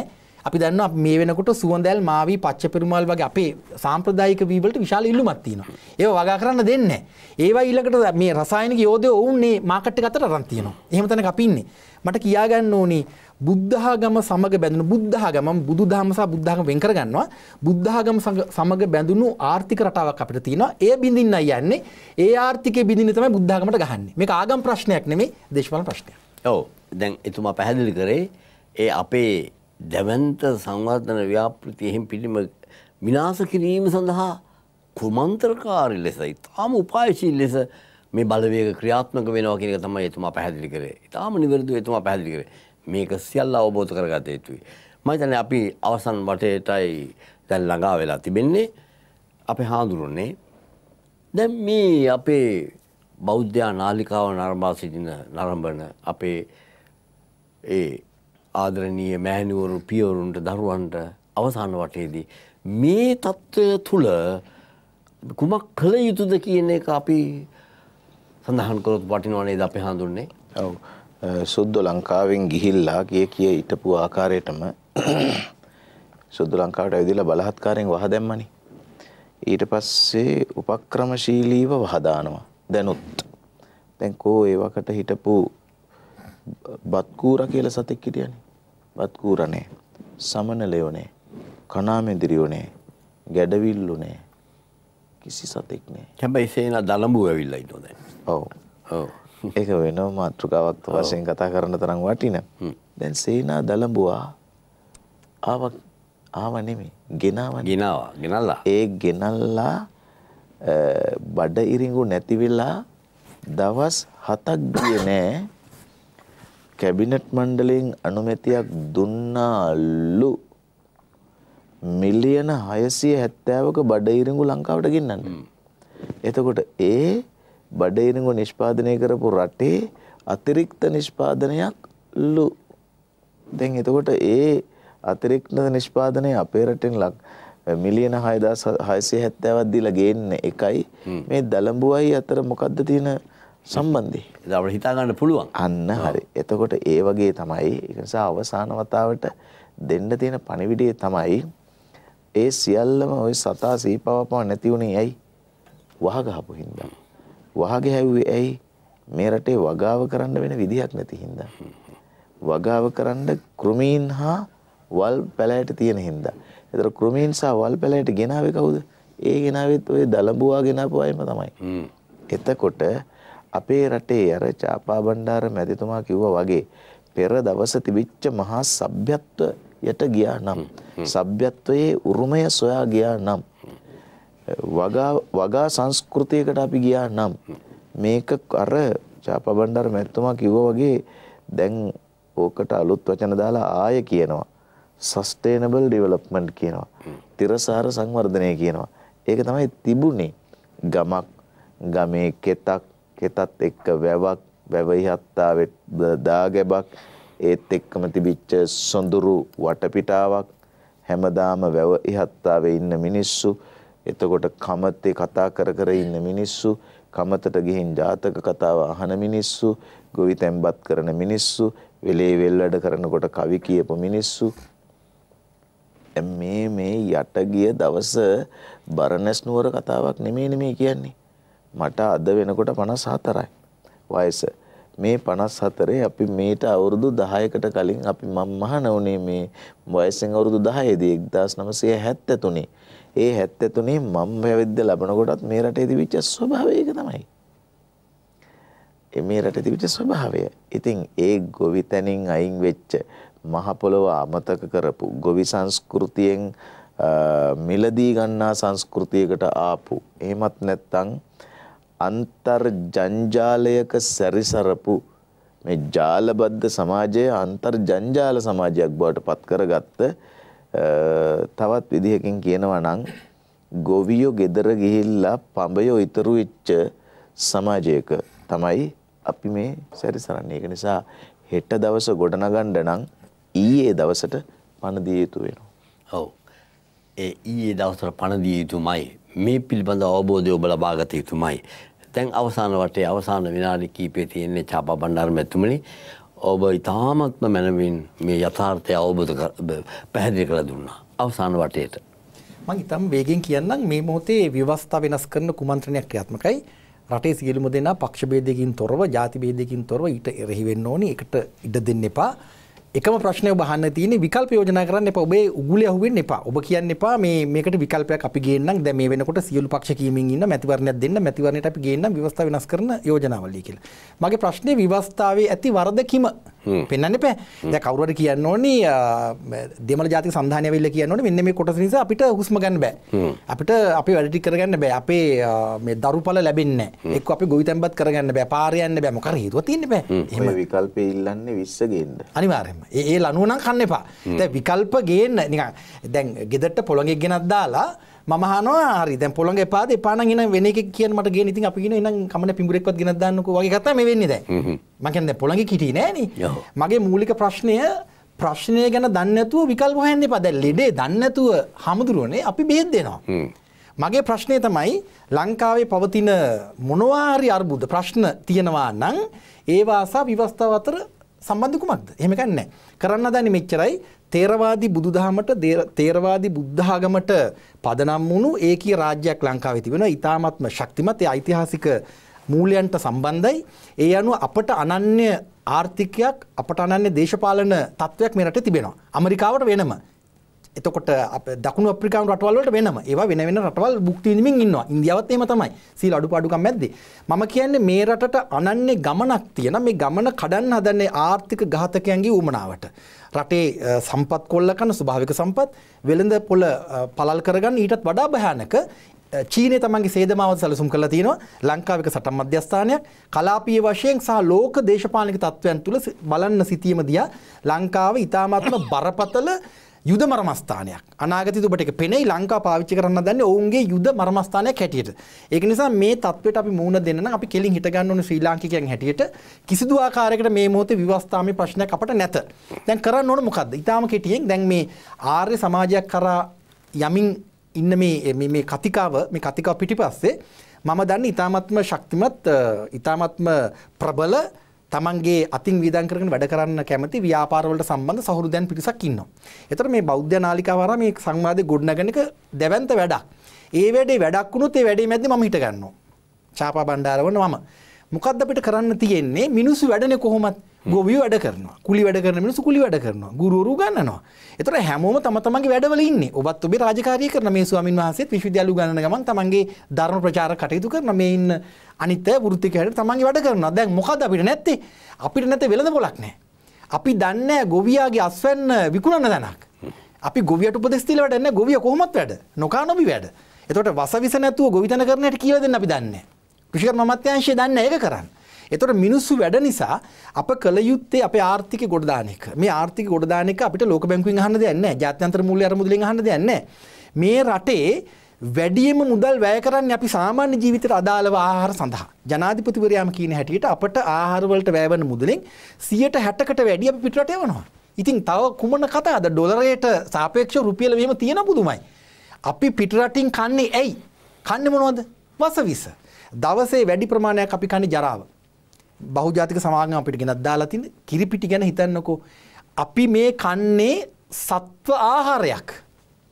අපි දන්න මේ වෙනකොට සුවඳැල් මාවී පච්ච පෙරුමල් වගේ අපේ සාම්ප්‍රදායික වීවලට විශාල ඉල්ලුමත් තියෙනවා ඒ වගා කරන්න දෙන්න ඒවා ඊළඟට මේ රසායනික යෝධය ඔවුන් මේ මාකට් එකට අරන් තියෙනවා එහෙම තැනක අපි ඉන්නේ මට කියාගන්න ඕනේ බුද්ධාගම සමග බැඳුණු බුද්ධාගමම බුදුදහම සහ බුද්ධාගම වෙන් කරගන්නවා බුද්ධාගම සමග බැඳුණු ආර්ථික රටාවක් අපිට තියෙනවා ඒ බිඳින්නයි යන්නේ ඒ ආර්ථිකය බිඳින්නේ තමයි බුද්ධාගමට ගහන්නේ මේක ආගම් ප්‍රශ්නයක් නෙමෙයි දේශපාලන ප්‍රශ්නයක් ඔව් දැන් එතුමා පැහැදිලි කරේ ඒ අපේ දැවන්ත සංවර්ධන ව්‍යාපෘති එහෙම පිළිම විනාශ කිරීම සඳහා කුමන්ත්‍රකාරී ලෙස ඉතාම උපායශීලී ලෙස මේ බලවේග ක්‍රියාත්මක වෙනවා කියන එක තමයි එතුමා පැහැදිලි කරේ. ඉතාම නිවැරදිව එතුමා පැහැදිලි කරේ. මේක සියල්ල අවබෝධ කරගත යුතුයි. මම හිතන්නේ අපි අවසන් වටේටයි දැන් ළඟා වෙලා තිබෙන්නේ. අපේ හාඳුරුන්නේ දැන් මේ අපේ බෞද්ධයා නාලිකාව නරඹා සිටින නරඹන අපේ ඒ ආදරණීය මෑණිවරු පියවරුන්ට දරුවන්ට අවසාන වටේදී මේ తত্ত্বය තුල කුමක් කළ යුතුද කියන එක අපි සඳහන් කරොත් වටිනව නේද අපි හඳුන්නේ. ඔව්. සුද්දෝ ලංකාවෙන් ගිහිල්ලා කිය කිය හිටපු ආකාරයටම සුද්දෝ ලංකාවට ඇවිදලා බලහත්කාරයෙන් වහ දැම්මනේ. ඊට පස්සේ උපක්‍රමශීලීව වහදානවා දැනුත්. දැන් කෝ ඒවකට හිටපු බත්කූර කියලා සතෙක් හිටියනේ. බත්කූරනේ. සමනලයෝනේ. කණාමෙදිරියෝනේ. ගැඩවිල්ලුනේ. කිසි සතෙක් නෑ. හැබැයි සේන දලඹු ඇවිල්ලා ඉන්නවා දැන්. ඔව්. ඔව්. ඒක වෙනම මාතෘකාවක් වශයෙන් කතා කරන තරම් වටින. දැන් සේනා දලඹුවා ආව ආව නෙමෙයි ගෙනාවා. ගෙනාවා. ගෙනල්ලා. ඒ ගෙනල්ලා බඩ ඉරිඟු නැති වෙලා දවස් 7ක් ගියේ නෑ. කැබිනට් මණ්ඩලයෙන් අනුමැතියක් දුන්නාලු මිලියන 670ක බඩ ඉරිඟු ලංකාවට ගෙන්නන්න. එතකොට ඒ බඩේනග නිෂ්පාදනය කරපු රටේ අතිරික්ත නිෂ්පාදනයක් ලු දැන් එතකොට ඒ අතිරික්න නිෂ්පාදනය අපේ රටෙන් ලක් මිලියන හයදා හයසේ හැත්තෑවත්දිලා ගේන්න එකයි මේ දළඹුවයි අතර මොකක්ද තියෙන සම්බන්ධය දවට හිතාගන්න පුළුවන් අන්න හරි එතකොට ඒ වගේ තමයි එකසා අවසාන වතාවට දෙන්න තියෙන පණිවිඩේ තමයි ඒ සියල්ලම ඔය සතා සීපාවපාව නැතිවුණේ ඇයි වහගහපු හින්දා. වහග හැව්වේ ඇයි මේ රටේ වගාව කරන්න වෙන විදිහක් නැති හින්දා. වගාව කරන්න ක්‍රමීන් හා වල් පැලෑට තියෙන හින්දා. එතකොට ක්‍රමීන් සහ වල් පැලෑට ගෙනාවේ කවුද? ඒ ගෙනාවෙත් ওই දලඹුවා ගෙනාපු අයම තමයි. එතකොට අපේ රටේ අර චාපා බණ්ඩාර මැතිතුමා කිව්වා වගේ පෙර දවස තිබිච්ච මහා සભ્યත්වයට ගියා නම් සભ્યත්වයේ උරුමය සොයා ගියා නම් වගා වගා සංස්කෘතියකට අපි ගියා නම් මේක අර චාපබණ්ඩාර මැතිතුමා කිව්වා වගේ දැන් ඕකට අලුත් වචන දාලා ආය කියනවා sustainable development කියනවා තිරසාර සංවර්ධනය කියනවා ඒක තමයි තිබුණේ ගමක් ගමේ කෙතක් කෙතත් එක්ක වැවක් වැව ඉහත්තාවෙත් දාගැබක් ඒත් එක්කම තිබිච්ච සොඳුරු වටපිටාවක් හැමදාම වැව ඉහත්තාවේ ඉන්න මිනිස්සු එතකොට කමතේ කතා කර කර ඉන්න මිනිස්සු කමතට ගිහින් ජාතක කතාව අහන මිනිස්සු ගොවි තැම්පත් කරන මිනිස්සු වෙලේ වෙල්ලඩ කරනකොට කවි කියපු මිනිස්සු මේ මේ යට ගිය දවස බරණැස් නුවර කතාවක් නෙමෙයි මේ කියන්නේ මට අද වෙනකොට 54යි වයස මේ 54 අපි මේට අවුරුදු 10කට කලින් අපි මම මහන උනේ මේ වයසෙන් අවුරුදු 10 දී 1973 ඒ 73 මම පැවිද්ද ලබන කොටත් මේ රටේ තිබිච්ච ස්වභාවය ඒක තමයි. මේ රටේ තිබිච්ච ස්වභාවය. ඉතින් ඒ ගොවිතැනින් අයින් වෙච්ච මහ පොළව අමතක කරපු ගොවි සංස්කෘතියෙන් මිලදී ගන්නා සංස්කෘතියකට ආපු එහෙමත් නැත්නම් අන්තර්ජංජාලයක සැරිසරපු මේ ජාලබද්ධ සමාජය අන්තර්ජංජාල සමාජයක් බවට පත් කරගත්ත තවත් විදිහකින් කියනවා නම් ගොවියෝ ගෙදර ගිහිල්ලා පඹයෝ ඉතුරු වෙච්ච සමාජයක තමයි අපි මේ සැරිසරන්නේ. ඒක නිසා හෙට දවස ගොඩනගන්න නම් ඊයේ දවසට පණ දිය යුතු වෙනවා. ඔව්. ඒ ඊයේ දවසට පණ දිය යුතුමයි. මේ පිළිබඳ අවබෝධය ඔබ ලබා ගත යුතුමයි. දැන් අවසාන වටේ අවසාන විනාඩි කීපය තියෙන්නේ චාපා බණ්ඩාර මැතිතුමනි ඔබ ඉතාමත්ම මැනවින් මේ යථාර්ථය අවබෝධ පැහැදිලි කළ දුන්නා අවසාන වටේට. මං ඉතම් වේගෙන් කියන්නම් මේ මොහොතේ ව්‍යවස්ථා වෙනස් කරන කුමන්ත්‍රණයක් ක්‍රියාත්මකයි. රටේ සියලුම දෙනා පක්ෂ බේදයකින් තොරව, ಜಾති බේදයකින් තොරව ඊට එරෙහි වෙන්න ඕනි. ඒකට ඉඩ දෙන්න එපා. එකම ප්‍රශ්නය බහන්න තියන විකල්ප යෝජනා කරන්න එප ඔබේ උගුල හුවෙන් එපා ඔබ කියන්න එපා මේ මේකට විකල්පයක් අපි ගන්න දැම වෙනකොට සියලු පක්ෂකීමින් ඉන්න මැතිවරණය දෙන්න මැතිවරණයට අපි ගන්න ව්‍යවස්ථාව වෙනස් කරන යෝජනාවල්ලි කියලා. මගේ ප්‍රශ්නය ව්‍යවස්ථාවේ ඇති වරදකිම පෙන්න්න පැ ය කවරුවට කියන්න ඕනි දෙමල ජාති සඳහන වෙල්ල කියන්නට මෙන්න මේ කොටස නිසා අපිට හුස්ම ගන්න බෑ අපිට අපි වැඩටි කරගන්න බෑ අපේ මේ දරුපල ලැබෙන්න එක් අපි ගොවිතැම්බත් කරගන්න බෑ පාරයන්න බෑ මොකර හිතුව තින්න බෑ එම විකල්ප ඉල්ලන්න විස්සගන්න අනිවාරයම ඒ ලනුවනම් කන්න එපා විකල්ප ගේන්න නිකන් දැන් ගෙදට පොළොගෙක් ගෙනත් දාලා මහනවා හරි දැන් පොළොංග එපා එපා නම් එන වෙන එකෙක් කියන මට ගේන ඉතින් අපි කියන එහෙනම් කමන පිඹුරෙක්වත් ගෙනත් දාන්නකෝ වගේ කතා මේ වෙන්නේ දැන් මම කියන්නේ දැන් පොළොංගේ කිටි නෑනේ මගේ මූලික ප්‍රශ්නය ප්‍රශ්නය ගැන දන්නේ නැතුව විකල්ප හොයන්න එපා දැන් ලෙඩේ දන්නේ නැතුව හමුදුරෝනේ අපි බෙහෙත් දෙනවා මගේ ප්‍රශ්නය තමයි ලංකාවේ පවතින මොනවාරි අර්බුද ප්‍රශ්න තියෙනවා නම් ඒවාසා විවස්ථාව අතර සම්බන්ධ කුමක්ද එහෙම කන්නේ කරන්න දන්නේ මෙච්චරයි තේරවාදී බුදුදහමට තේරවාදී බුද්ධාගමට පදනම් වුණු ඒකී රාජ්‍යයක් ලංකාවේ තිබෙනවා. ඊ타මත්ම ශක්තිමත් ඒ ඓතිහාසික මූලයන්ට සම්බන්ධයි. ඒ අනුව අපට අනන්‍ය ආර්ථිකයක් අපට අනන්‍ය දේශපාලන තත්ත්වයක් මේ රටේ තිබෙනවා. අමරිකාවට වෙනම. එතකොට දකුණු අප්‍රිකානු රටවල් වලට වෙනම. ඒවා වෙන වෙන රටවල් භුක්ති විඳින්මින් ඉන්නවා. ඉන්දියාවත් එහෙම තමයි. සීල අඩුපාඩුකම් මැද්දේ. මම කියන්නේ මේ රටට අනන්‍ය ගමනක් තියෙන මේ ගමන කඩන්න හදන්නේ ආර්ථික ඝාතකයන්ගේ උමනාවට. රටේ සම්පත් කොල්ල කන ස්වභාවික සම්පත් වෙළඳ පොළ පළල් කරගන්න ඊටත් වඩා භයානක චීනය තමන්ගේ සේදමාවත් සැලසුම් කළ තියෙනවා ලංකාවික සටම් මධ්‍යස්ථානයක් කලාපිය වශයෙන් සහ ලෝක දේශපාලික තත්ත්වයන් තුළ බලන්න සිතීම දිය ලංකාව ඉතාමත්ම බරපතල යුද මර්මස්ථානයක් අනාගත ඔබට එක පෙනෙයි ලංකා පාවිච්චි කරන්න දන්න ඔවුන්ගේ යුද මර්මස්ථානයක් හැටියට. ඒක නිසා මේ තත්ත්වයට අපි මූුණ දෙන්න අපි කෙලින් හිටගන්න ඕන ශ්‍රී ලාංකිකයන් හැටියට කිසිදු ආකාරයකට මේ මොහොතේ විවස්ථාමි ප්‍රශ්නයක් අපට නැත. දැන් කරන්න ඕන මොකද්ද? ඊටාම කෙටියෙන් දැන් මේ ආර්ය සමාජයක් කරා යමින් ඉන්න මේ මේ කතිකාව මේ කතිකාව පිටිපස්සේ මම දන්නේ ඊ타මත්ම ශක්තිමත් ඊ타මත්ම ප්‍රබල තමන්ගේ අතින් විදන් කරගෙන වැඩ කරන්න කැමති ව්‍යාපාරවලට සම්බන්ධ සහෘදයන් පිරිසක් ඉන්නවා. එතකොට මේ බෞද්ධ නාලිකාව හරහා මේ සංවාදේ ගොඩනගන එක දැවැන්ත වැඩක්. ඒ වැඩේ වැඩක් වුණොත් ඒ වැඩේ මැද්දේ මම හිට ගන්නවා. චාපා බණ්ඩාරවන්න මම. මොකක්ද අපිට කරන්න තියෙන්නේ මිනිස්සු වැඩනේ කොහොමත් ගොවියෝ වැඩ කරනවා. කුලි වැඩ කරන මිනිස්සු කුලි වැඩ කරනවා. ගුරුවරු ගන්නනවා. ඒතර හැමෝම තම තමන්ගේ වැඩවල ඉන්නේ. ඔබත් ඔබේ රාජකාරිය කරන මේ ස්වාමින් වහන්සේත් විශ්වවිද්‍යාල උගන්නන ගමන් තමන්ගේ ධර්ම ප්‍රචාර කටයුතු කරන මේ ඉන්න අනිත් වෘත්තිකයට තමන්ගේ වැඩ කරනවා. දැන් මොකද අපිට නැත්තේ? අපිට නැත්තේ වෙළඳ පොලක් නැහැ. අපි දන්නේ ගොවියාගේ අස්වැන්න විකුණන දැනක්. අපි ගොවියට උපදෙස් දීලා වැඩ නැහැ. ගොවිය කොහොමත් වැඩ. නොකා නොබි වැඩ. එතකොට වසවිස නැතුව ගොවිතැන කරන්නට කියලා දෙන්න අපි දන්නේ නැහැ. කෘෂිකර්ම අමාත්‍යාංශය දන්න ඒක කරන්න. එතකොට මිනිස්සු වැඩ නිසා අප කළ යුත්තේ අපේ ආර්ථික ගොඩදාන එක. මේ ආර්ථික ගොඩදාන එක අපිට ලෝක බැංකුවෙන් අහන්න දෙයක් නැහැ. ජාත්‍යන්තර මූල්‍ය අරමුදලෙන් අහන්න දෙයක් නැහැ. මේ රටේ වැඩියම මුදල් වැය කරන්නේ අපි සාමාන්‍ය ජීවිතයට අදාළව ආහාර සඳහා. ජනාධිපතිවරයාම කියන හැටියට අපට ආහාර වලට වැයවන මුදලෙන් 160කට වැඩි අපි පිටරට යවනවා. ඉතින් තව කුමන කතාවද? ඩොලරයට සාපේක්ෂව රුපියල මෙහෙම තියෙන පුදුමයි. අපි පිටරටින් කන්නේ ඇයි? කන්නේ මොනවද? වසවිස. දවසේ වැඩි ප්‍රමාණයක් අපි කන්නේ ජරාව. බහුජාතික සමාගම අපිට ගෙනත් දාලා තින්නේ කිරිපිටි ගැන හිතන්නකෝ. අපි මේ කන්නේ සත්ව ආහාරයක්.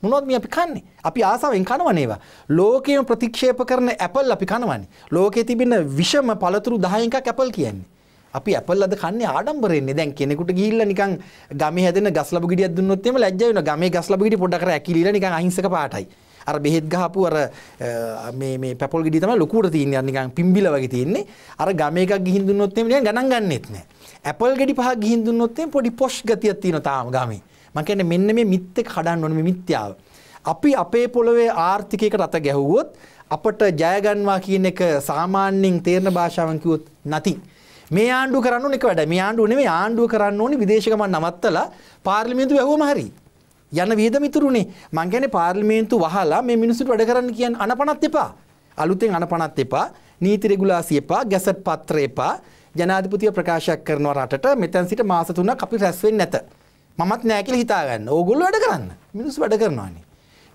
මොනවද මේ අපි කන්නේ? අපි ආසාවෙන් කනවනේ ඒවා. ලෝකයේම ප්‍රතික්ෂේප කරන ඇපල් අපි කනවනේ. ලෝකයේ තිබෙන විෂම පළතුරු 10 එකක් ඇපල් කියන්නේ. අපි ඇපල් අද කන්නේ ආඩම්බරෙන්නේ. දැන් කෙනෙකුට ගිහිල්ලා නිකන් ගමේ හැදෙන ගස් ලබු ගෙඩියක් දුන්නොත් එහෙම ලැජ්ජ වෙනවා. ගමේ ගස් ලබු ගෙඩිය පොඩ්ඩක් කර ඇකිලිලා නිකන් අහිංසක පාටයි. අර බෙහෙත් ගහපු අර මේ පැපොල් ගෙඩි තමයි ලොකුවට තියෙන්නේ අර නිකන් පිම්බිල වගේ තියෙන්නේ අර ගම එකක් ගිහින් දුන්නොත් එමේ ගණන් ගන්නෙත් නෑ ඇපල් ගෙඩි පහක් ගිහින් දුන්නොත් එමේ පොඩි පොෂ් ගතියක් තියෙනවා තාම ගමේ මං කියන්නේ මෙන්න මේ මිත් එක කඩන්න ඕනේ මේ මිත්‍යාව අපි අපේ පොළොවේ ආර්ථිකයකට රට ගැහුවොත් අපට ජයගන්නවා කියන එක සාමාන්‍යයෙන් තේරණ භාෂාවෙන් කිව්වොත් නැති මේ ආණ්ඩුව කරන්න ඕනේ එක වැඩ මේ ආණ්ඩුව නෙමෙයි ආණ්ඩුව කරන්න ඕනේ විදේශ ගමන් නවත්තලා පාර්ලිමේන්තුව වැහුවම හරියි යන වියදම ඉතුරුනේ. මං කියන්නේ පාර්ලිමේන්තු වහලා මේ මිනිස්සුන්ට වැඩ කරන්න කියන අනපනත් එපා. අලුතෙන් අනපනත් එපා. නීති රෙගුලාසි එපා. ගැසට් පත්‍ර එපා. ජනාධිපතිව ප්‍රකාශයක් කරනවා රටට මෙතැන් සිට මාස 3ක් අපි රැස් වෙන්නේ නැත. මමත් නෑ කියලා හිතාගන්න. ඕගොල්ලෝ වැඩ කරන්න. මිනිස්සු වැඩ කරනවානේ.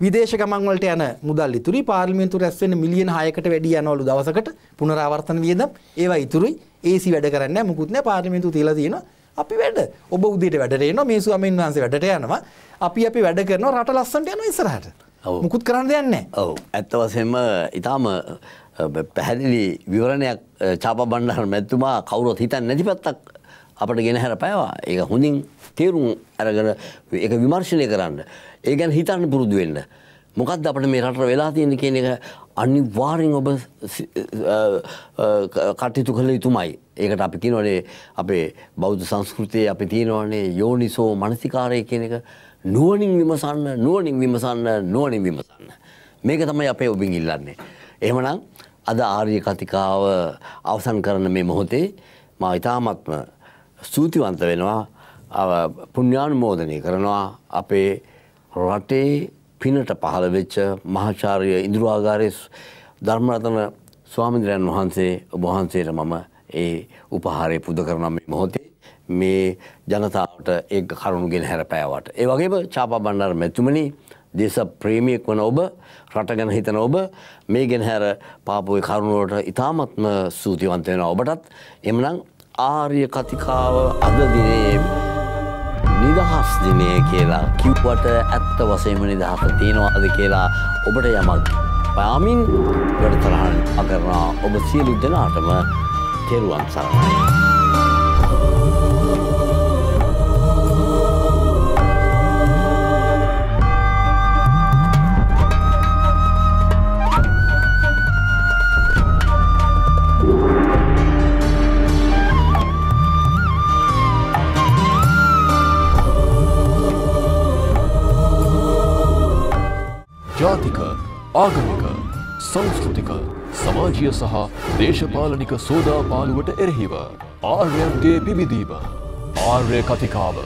විදේශ ගමන් වලට යන මුදල් ඉතුරුයි පාර්ලිමේන්තු රැස් වෙන මිලියන 6කට වැඩි යනවලු දවසකට පුනරාවර්තන වියදම් ඒවා ඉතුරුයි. ඒසි වැඩ කරන්නේ නැහැ. මුකුත් නැහැ. පාර්ලිමේන්තුව තියලා තියෙනවා. අපි වැඩ. ඔබ උදේට වැඩට එනවා මේ ස්වාමීන් වහන්සේ වැඩට යනවා. අපි අපි වැඩ කරනවා රට ලස්සනට යනවා ඉස්සරහට. මුකුත් කරන්න දෙයක් නැහැ. ඔව්. ඇත්ත වශයෙන්ම ඊටාම පැහැදිලි විවරණයක් චාපා බණ්ඩාර මැතිතුමා කවුරුත් හිතන්නේ නැති පැත්තක් අපට ගෙන හැරපෑවා. ඒක හොඳින් තේරුම් අරගෙන ඒක විමර්ශනය කරන්න. ඒ ගැන හිතන්න පුරුදු වෙන්න. මොකක්ද අපට මේ රට වෙලා තියෙන කියන එක අනිවාර්යෙන් ඔබ කටයුතු කළ යුතුමයි. ඒකට අපි කියනවනේ අපේ බෞද්ධ සංස්කෘතියේ අපි තියෙනවනේ යෝනිසෝ මනසිකාරය කියන එක නුවණින් විමසන්න නුවණින් විමසන්න නුවණින් විමසන්න. මේක තමයි අපේ ඔබින් ඉල්ලන්නේ. එහෙමනම් අද ආර්ය කතිකාව අවසන් කරන මේ මොහොතේ මා ඉතාමත්ම ස්තුතිවන්ත වෙනවා පුණ්‍යානුමෝදනය කරනවා අපේ රටේ පිනට පහළ වෙච්ච මහාචාර්ය ඉඳුරාගාරයේ ධර්මරතන ස්වාමීන් වහන්සේ ඔබ වහන්සේට මම ඒ උපහාරය පුද කරන මේ මොහොතේ මේ ජනතාවට ඒ කරුණුගෙන හැරපෑවට. ඒ වගේම චාපා බණ්ඩාර මැතිතුමනි දේශ ප්‍රේමියෙක් වන ඔබ රට ගැන හිතන ඔබ මේ ගෙන හැර පාපුවේ කරුණුවට ඉතාමත්ම සූතිවන්ත වෙනවා ඔබටත් එමනම් ආර්ය කතිකාව අද දිනේ නිදහස් දිනය කියලා කිව්වට ඇත්ත වසයම නිදහස තියෙනවාද කියලා ඔබට යමක් පයාමින් වැඩතරහන් අකරනා ඔබ සියලු දෙනාටම තෙරුවන් සරණයි. ಜಾತಿಕ ආගමික සංස්කෘතික සමාජීය සහ දේශපාලනික සෝදා පාලුවට එරෙහිව ආර්යන්ගේ පිවිදීම ආර්ය කතිකාව